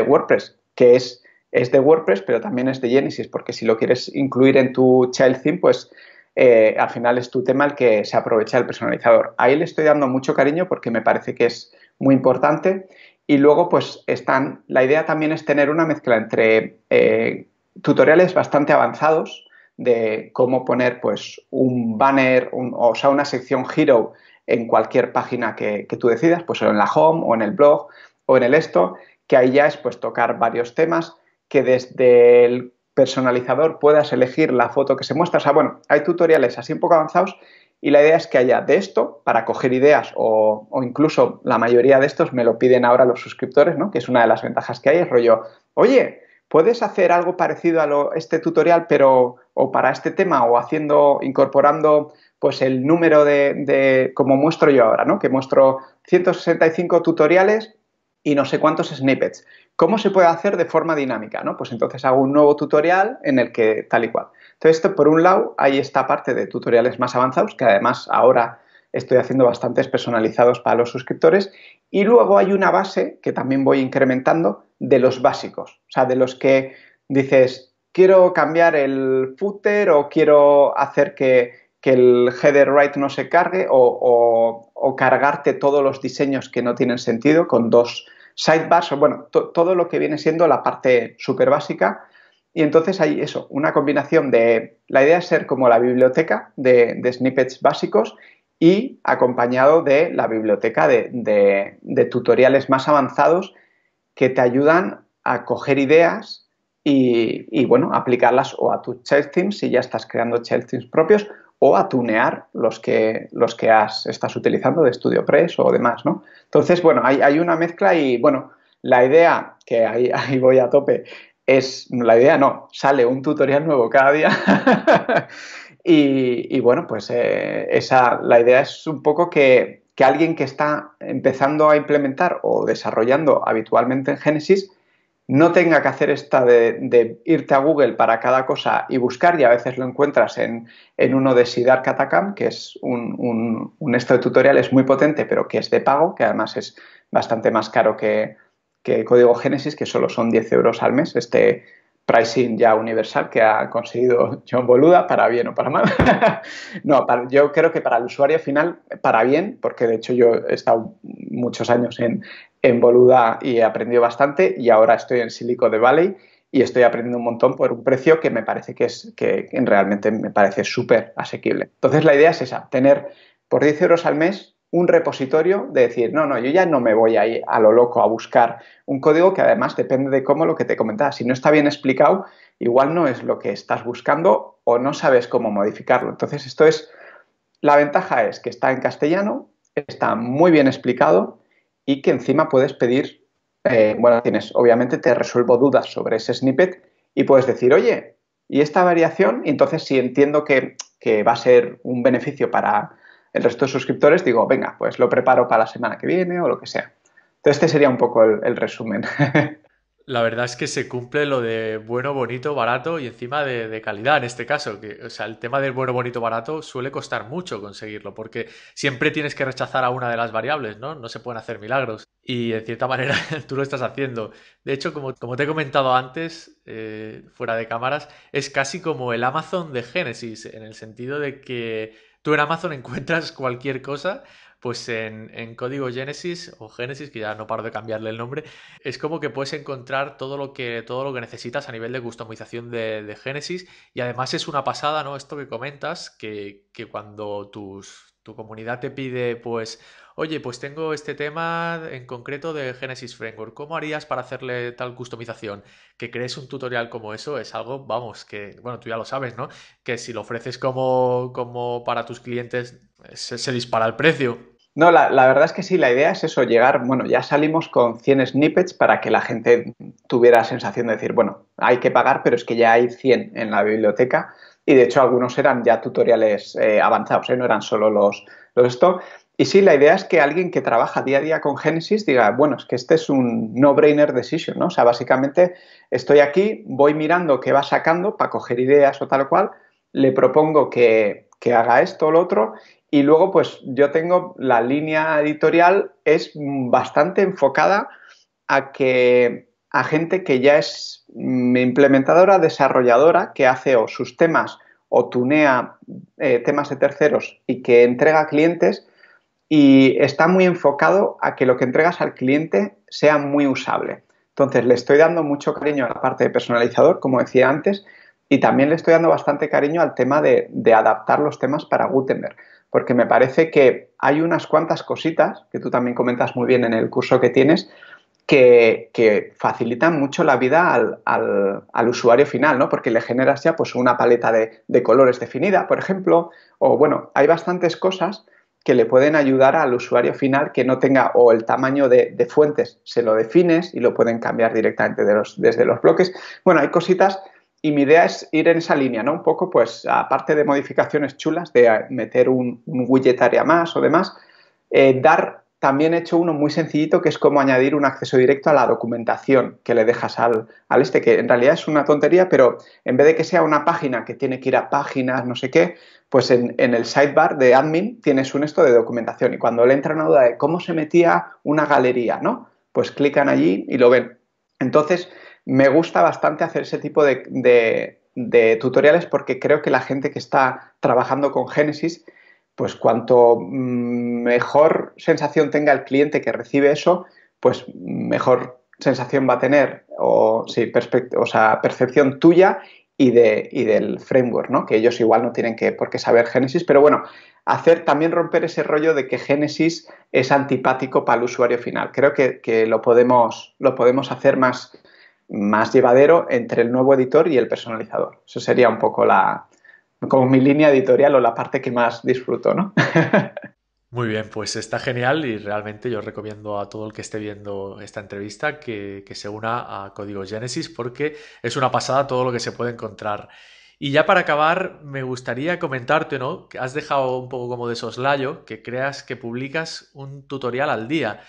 WordPress, que es, es, de WordPress, pero también es de Genesis, porque si lo quieres incluir en tu child theme, pues eh, al final es tu tema el que se aprovecha el personalizador. Ahí le estoy dando mucho cariño porque me parece que es muy importante. Y luego, pues están. La idea también es tener una mezcla entre eh, tutoriales bastante avanzados de cómo poner pues, un banner, o sea, una sección hero en cualquier página que, tú decidas, pues en la home o en el blog o en el esto, que ahí ya es pues tocar varios temas que desde el personalizador puedas elegir la foto que se muestra. O sea, bueno, hay tutoriales así un poco avanzados y la idea es que haya de esto para coger ideas o, o, incluso la mayoría de estos me lo piden ahora los suscriptores, ¿no? Que es una de las ventajas que hay, es rollo, oye, ¿puedes hacer algo parecido a este tutorial, pero o para este tema, o haciendo, incorporando pues el número de, como muestro yo ahora, ¿no? Que muestro 165 tutoriales y no sé cuántos snippets. ¿Cómo se puede hacer de forma dinámica? ¿no? Pues entonces hago un nuevo tutorial en el que tal y cual. Entonces, esto, por un lado, hay esta parte de tutoriales más avanzados, que además ahora estoy haciendo bastantes personalizados para los suscriptores. Y luego hay una base que también voy incrementando, de los básicos, o sea, de los que dices, quiero cambiar el footer o quiero hacer que, el header right no se cargue o, cargarte todos los diseños que no tienen sentido con dos sidebars o bueno, todo lo que viene siendo la parte súper básica. Y entonces hay eso, una combinación de, la idea es ser como la biblioteca de, snippets básicos y acompañado de la biblioteca de, tutoriales más avanzados que te ayudan a coger ideas y, bueno, aplicarlas o a tus teams si ya estás creando teams propios o a tunear los que, los que has, estás utilizando de StudioPress o demás, ¿no? Entonces, bueno, hay, hay una mezcla y, bueno, la idea, que ahí, (laughs) voy a tope, es, la idea no, sale un tutorial nuevo cada día. (laughs) y, bueno, pues eh, esa, la idea es un poco que que alguien que está empezando a implementar o desarrollando habitualmente en Génesis no tenga que hacer esta de, irte a Google para cada cosa y buscar, y a veces lo encuentras en, uno de Sidar Katakam, que es un, un, de este muy potente, pero que es de pago, que además es bastante más caro que, el Código Génesis, que solo son 10 euros al mes, este, pricing ya universal que ha conseguido John Boluda, para bien o para mal. (laughs) no, yo creo que para el usuario final, para bien, porque de hecho yo he estado muchos años en, en Boluda y he aprendido bastante y ahora estoy en Silicon Valley y estoy aprendiendo un montón por un precio que me parece que es que realmente me parece súper asequible. Entonces la idea es esa, tener por 10 euros al mes un repositorio de decir, no, no, yo ya no me voy a ir a lo loco a buscar un código que además depende de cómo lo que te comentaba. Si no está bien explicado, igual no es lo que estás buscando o no sabes cómo modificarlo. Entonces, esto es, la ventaja es que está en castellano, está muy bien explicado y que encima puedes pedir, eh, bueno, tienes, obviamente te resuelvo dudas sobre ese snippet y puedes decir, oye, ¿y esta variación? Y entonces, si entiendo que va a ser un beneficio para el resto de suscriptores digo, venga, pues lo preparo para la semana que viene o lo que sea. Entonces, este sería un poco el, resumen. (laughs) La verdad es que se cumple lo de bueno, bonito, barato y encima de, calidad en este caso. Que, o sea, el tema del bueno, bonito, barato suele costar mucho conseguirlo porque siempre tienes que rechazar a una de las variables, ¿no? No se pueden hacer milagros. Y en cierta (laughs) manera tú lo estás haciendo. De hecho, como, como te he comentado antes, eh, fuera de cámaras, es casi como el Amazon de Génesis, en el sentido de que Tú en Amazon (laughs) encuentras cualquier cosa, pues en, código Genesis o Genesis, que ya no paro de cambiarle el nombre, es como que puedes encontrar todo lo que, todo lo que necesitas a nivel de customización de, Génesis Genesis y además es una pasada, ¿no? Esto que comentas, que, que cuando tus, tu comunidad te pide pues oye, pues tengo este tema en concreto de Genesis Framework, ¿cómo harías para hacerle tal customización? Que crees un tutorial como eso es algo, vamos, que, bueno, tú ya lo sabes, ¿no? Que si lo ofreces como, como para tus clientes, se, dispara el precio. No, la, verdad es que sí, la idea es eso, llegar, bueno, ya salimos con 100 snippets para que la gente tuviera la sensación de decir, bueno, hay que pagar, pero es que ya hay 100 en la biblioteca y de hecho algunos eran ya tutoriales eh, avanzados, ¿eh? no eran solo los, los y sí, la idea es que alguien que trabaja día a día con Génesis diga, bueno, es que este es un no-brainer decision, ¿no? O sea, básicamente estoy aquí, voy mirando qué va sacando para coger ideas o tal cual, le propongo que, haga esto o lo otro, y luego pues yo tengo la línea editorial es bastante enfocada a que a gente que ya es mm, implementadora, desarrolladora, que hace o sus temas o tunea eh, temas de terceros y que entrega clientes, y está muy enfocado a que lo que entregas al cliente sea muy usable. Entonces, le estoy dando mucho cariño a la parte de personalizador, como decía antes, y también le estoy dando bastante cariño al tema de, adaptar los temas para Gutenberg, porque me parece que hay unas cuantas cositas, que tú también comentas muy bien en el curso que tienes, que, facilitan mucho la vida al, usuario final, ¿no? Porque le generas ya pues, una paleta de colores definida, por ejemplo, o bueno, hay bastantes cosas que le pueden ayudar al usuario final que no tenga o el tamaño de, fuentes se lo defines y lo pueden cambiar directamente desde los bloques. Bueno, hay cositas y mi idea es ir en esa línea, ¿no? Un poco, pues, aparte de modificaciones chulas, de meter un, un widget área más o demás, eh, dar también he hecho uno muy sencillito que es como añadir un acceso directo a la documentación que le dejas al, este, que en realidad es una tontería, pero en vez de que sea una página que tiene que ir a páginas, no sé qué, pues en, el sidebar de admin tienes un esto de documentación y cuando le entra una duda de cómo se metía una galería, ¿no? Pues clican allí y lo ven. Entonces, me gusta bastante hacer ese tipo de, de, de tutoriales porque creo que la gente que está trabajando con Genesis pues cuanto mm, mejor sensación tenga el cliente que recibe eso, pues mejor sensación va a tener, o, sí, o sea, percepción tuya y, de, del framework, ¿no? Que ellos igual no tienen que, por qué saber Génesis, pero bueno, hacer también romper ese rollo de que Génesis es antipático para el usuario final. Creo que, que lo, podemos, podemos hacer más, más llevadero entre el nuevo editor y el personalizador. Eso sería un poco la, como mi línea editorial o la parte que más disfruto, ¿no? (laughs) Muy bien, pues está genial y realmente yo recomiendo a todo el que esté viendo esta entrevista que, se una a Código Génesis porque es una pasada todo lo que se puede encontrar. Y ya para acabar, me gustaría comentarte, ¿no? Que has dejado un poco como de soslayo que creas que publicas un tutorial al día.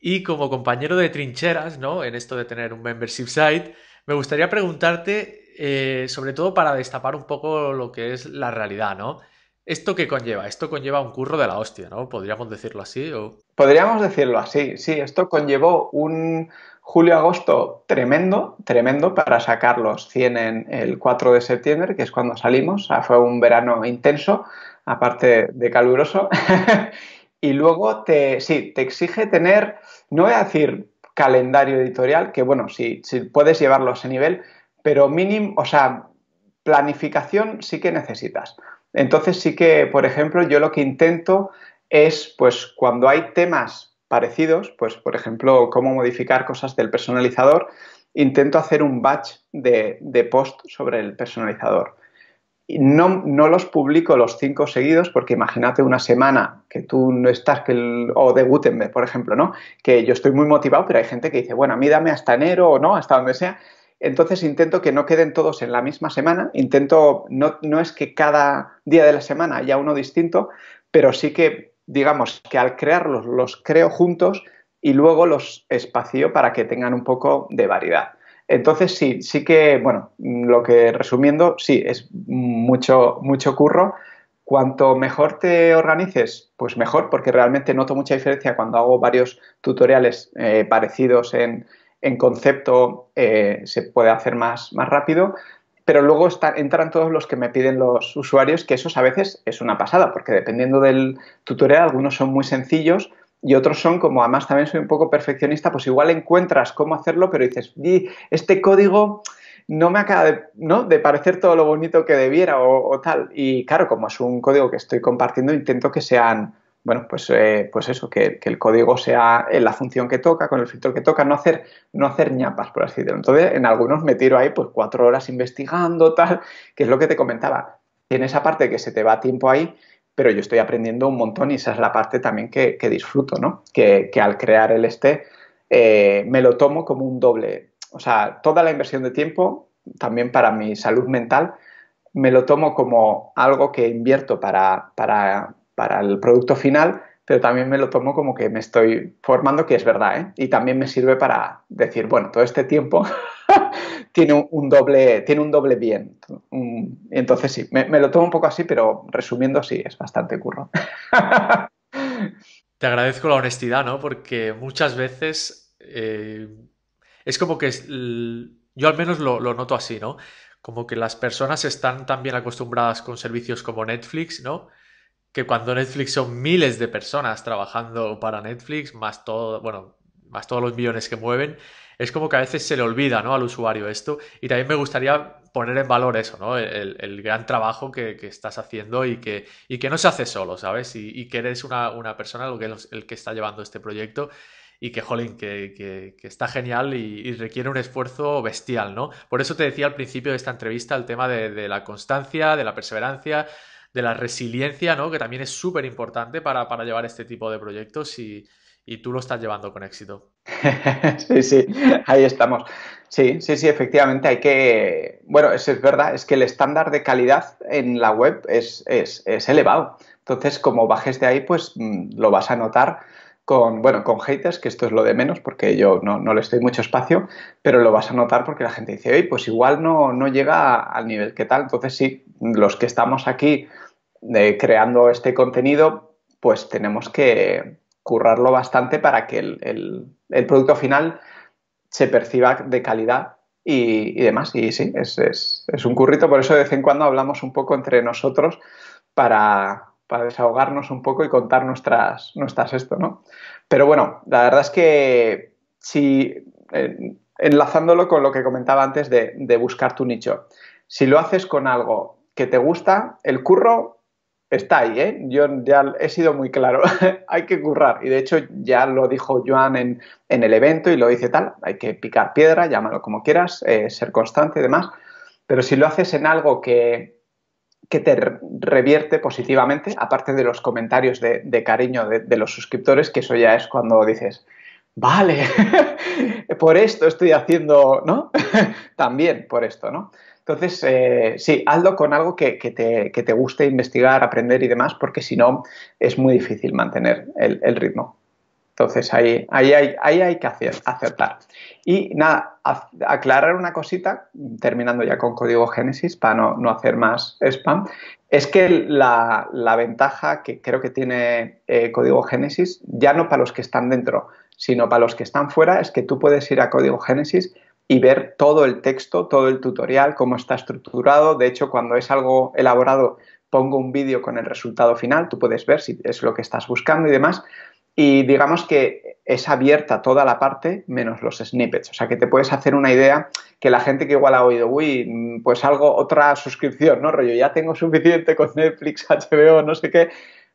Y como compañero de trincheras, ¿no? En esto de tener un membership site, me gustaría preguntarte eh, sobre todo para destapar un poco lo que es la realidad, ¿no? ¿Esto qué conlleva? Esto conlleva un curro de la hostia, ¿no? Podríamos decirlo así. Podríamos decirlo así, sí. Esto conllevó un julio-agosto tremendo, tremendo para sacarlos. los 100 en el 4 de septiembre, que es cuando salimos. fue un verano intenso, aparte de caluroso. (laughs) y luego te, sí, te exige tener, no voy a decir calendario editorial, que bueno, si puedes llevarlo a ese nivel, pero mínimo, o sea, planificación sí que necesitas. Entonces sí que, por ejemplo, yo lo que intento es, pues, cuando hay temas parecidos, pues, por ejemplo, cómo modificar cosas del personalizador, intento hacer un batch de, de post sobre el personalizador. no, no, los publico los cinco seguidos porque imagínate una semana que tú no estás, que o de Gutenberg, por ejemplo, ¿no? Que yo estoy muy motivado, pero hay gente que dice, bueno, a mí dame hasta enero o no, hasta donde sea, entonces intento que no queden todos en la misma semana, intento, no, es que cada día de la semana haya uno distinto, pero sí que, digamos, que al crearlos los creo juntos y luego los espacio para que tengan un poco de variedad. Entonces sí, sí que, bueno, lo que resumiendo, sí, es mucho, mucho curro. Cuanto mejor te organices, pues mejor, porque realmente noto mucha diferencia cuando hago varios tutoriales eh, parecidos en, en concepto eh, se puede hacer más, más rápido, pero luego entran todos los que me piden los usuarios, que esos a veces es una pasada, porque dependiendo del tutorial, algunos son muy sencillos y otros son como, además también soy un poco perfeccionista, pues igual encuentras cómo hacerlo, pero dices, y este código no me acaba de, ¿no? de parecer todo lo bonito que debiera o, o tal. Y claro, como es un código que estoy compartiendo, intento que sean bueno, pues, eh, pues eso, que, el código sea en eh, la función que toca, con el filtro que toca, no hacer, no hacer ñapas, por así decirlo. Entonces, en algunos me tiro ahí pues cuatro horas investigando, tal, que es lo que te comentaba. Tiene esa parte que se te va tiempo ahí, pero yo estoy aprendiendo un montón y esa es la parte también que, disfruto, ¿no? Que, al crear el este eh, me lo tomo como un doble, o sea, toda la inversión de tiempo, también para mi salud mental, me lo tomo como algo que invierto para, para para el producto final, pero también me lo tomo como que me estoy formando, que es verdad, ¿eh? y también me sirve para decir, bueno, todo este tiempo (laughs) tiene, un, doble, tiene un doble bien. Mm, entonces sí, me, lo tomo un poco así, pero resumiendo, sí, es bastante curro. (laughs) Te agradezco la honestidad, ¿no? Porque muchas veces eh, es como que yo al menos lo, lo, noto así, ¿no? Como que las personas están tan bien acostumbradas con servicios como Netflix, ¿no? que cuando Netflix son miles de personas trabajando para Netflix, más todo, bueno, más todos los millones que mueven, es como que a veces se le olvida ¿no? al usuario esto. Y también me gustaría poner en valor eso, ¿no? El, gran trabajo que, estás haciendo y que, y que no se hace solo, ¿sabes? Y, que eres una, persona lo que el que está llevando este proyecto y que, jolín, que, está genial y, requiere un esfuerzo bestial, ¿no? Por eso te decía al principio de esta entrevista el tema de la constancia, de la perseverancia, de la resiliencia, ¿no? Que también es súper importante para, llevar este tipo de proyectos y, tú lo estás llevando con éxito. (laughs) sí, sí, ahí estamos. Sí, sí, sí, efectivamente hay que... Bueno, es, es verdad, es que el estándar de calidad en la web es, es, es elevado. Entonces, como bajes de ahí, pues mm, lo vas a notar con, bueno, con haters, que esto es lo de menos porque yo no, no les doy mucho espacio, pero lo vas a notar porque la gente dice, oye, pues igual no, llega al nivel que tal. Entonces sí, los que estamos aquí eh, creando este contenido, pues tenemos que currarlo bastante para que el, producto final se perciba de calidad y, demás. Y sí, es, es un currito, por eso de vez en cuando hablamos un poco entre nosotros para, para desahogarnos un poco y contar nuestras, nuestras esto, ¿no? Pero bueno, la verdad es que si, eh, enlazándolo con lo que comentaba antes de, buscar tu nicho, si lo haces con algo que te gusta, el curro está ahí, ¿eh? Yo ya he sido muy claro, (laughs) hay que currar. Y de hecho ya lo dijo Joan en, el evento y lo dice tal, hay que picar piedra, llámalo como quieras, eh, ser constante y demás. Pero si lo haces en algo que, que te revierte positivamente, aparte de los comentarios de, cariño de, los suscriptores, que eso ya es cuando dices, vale, (laughs) por esto estoy haciendo, ¿no? (laughs) También por esto, ¿no? Entonces, eh, sí, hazlo con algo que, te, que, te, guste investigar, aprender y demás, porque si no, es muy difícil mantener el ritmo. Entonces ahí, hay, hay que acertar. Y nada, aclarar una cosita, terminando ya con código Génesis para no, hacer más spam, es que la, ventaja que creo que tiene eh, código Génesis, ya no para los que están dentro, sino para los que están fuera, es que tú puedes ir a código Génesis y ver todo el texto, todo el tutorial, cómo está estructurado. De hecho, cuando es algo elaborado, pongo un vídeo con el resultado final, tú puedes ver si es lo que estás buscando y demás y digamos que es abierta toda la parte menos los snippets. O sea que te puedes hacer una idea que la gente que igual ha oído, uy, mm, pues algo, otra suscripción, ¿no? Rollo, ya tengo suficiente con Netflix, HBO, (laughs) no sé qué.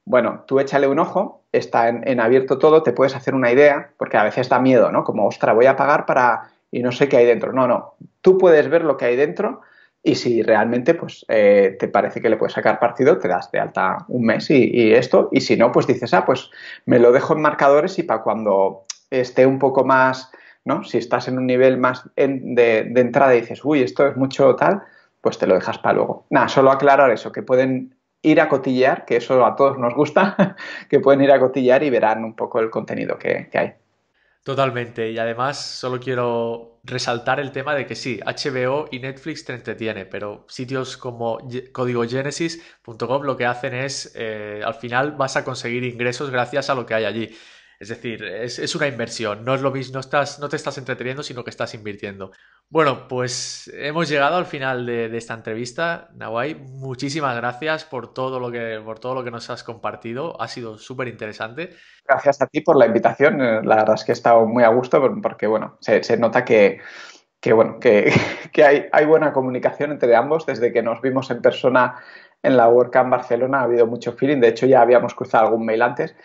Bueno, tú échale un ojo, está en, en abierto todo, te puedes hacer una idea, porque a veces da miedo, ¿no? Como, ostra, voy a pagar para y no sé qué hay dentro. No, no, tú puedes ver lo que hay dentro y si realmente pues, eh, te parece que le puedes sacar partido, te das de alta un mes y, esto. Y si no, pues dices, ah, pues me lo dejo en marcadores y para cuando esté un poco más, ¿no? Si estás en un nivel más de, entrada y dices, uy, esto es mucho tal, pues te lo dejas para luego. Nada, solo aclarar eso, que pueden ir a cotillear, que eso a todos nos gusta, (laughs) que pueden ir a cotillear y verán un poco el contenido que hay. Totalmente. Y además, solo quiero resaltar el tema de que sí, HBO y Netflix te entretiene, pero sitios como códigogenesis.com lo que hacen es, eh, al final vas a conseguir ingresos gracias a lo que hay allí. Es decir, es, una inversión, no, es lo, no, estás, no te estás entreteniendo, sino que estás invirtiendo. Bueno, pues hemos llegado al final de, esta entrevista, Nawai. Muchísimas gracias por todo lo que, por todo lo que nos has compartido, ha sido súper interesante. Gracias a ti por la invitación, eh, la verdad es que he estado muy a gusto porque, bueno, se, nota que que bueno, que, (laughs) que hay, hay, buena comunicación entre ambos. Desde que nos vimos en persona en la WordCamp Barcelona ha habido mucho feeling. De hecho, ya habíamos cruzado algún mail antes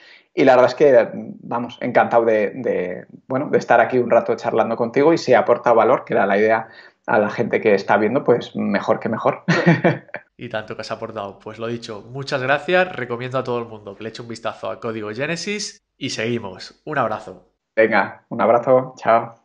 y la verdad es que, vamos, encantado de, bueno, de estar aquí un rato charlando contigo y si aporta valor, que era la idea a la gente que está viendo, pues mejor que mejor. (laughs) y tanto que has aportado. Pues lo dicho, muchas gracias. Recomiendo a todo el mundo que le eche un vistazo a Código Génesis y seguimos. Un abrazo. Venga, un abrazo. Chao.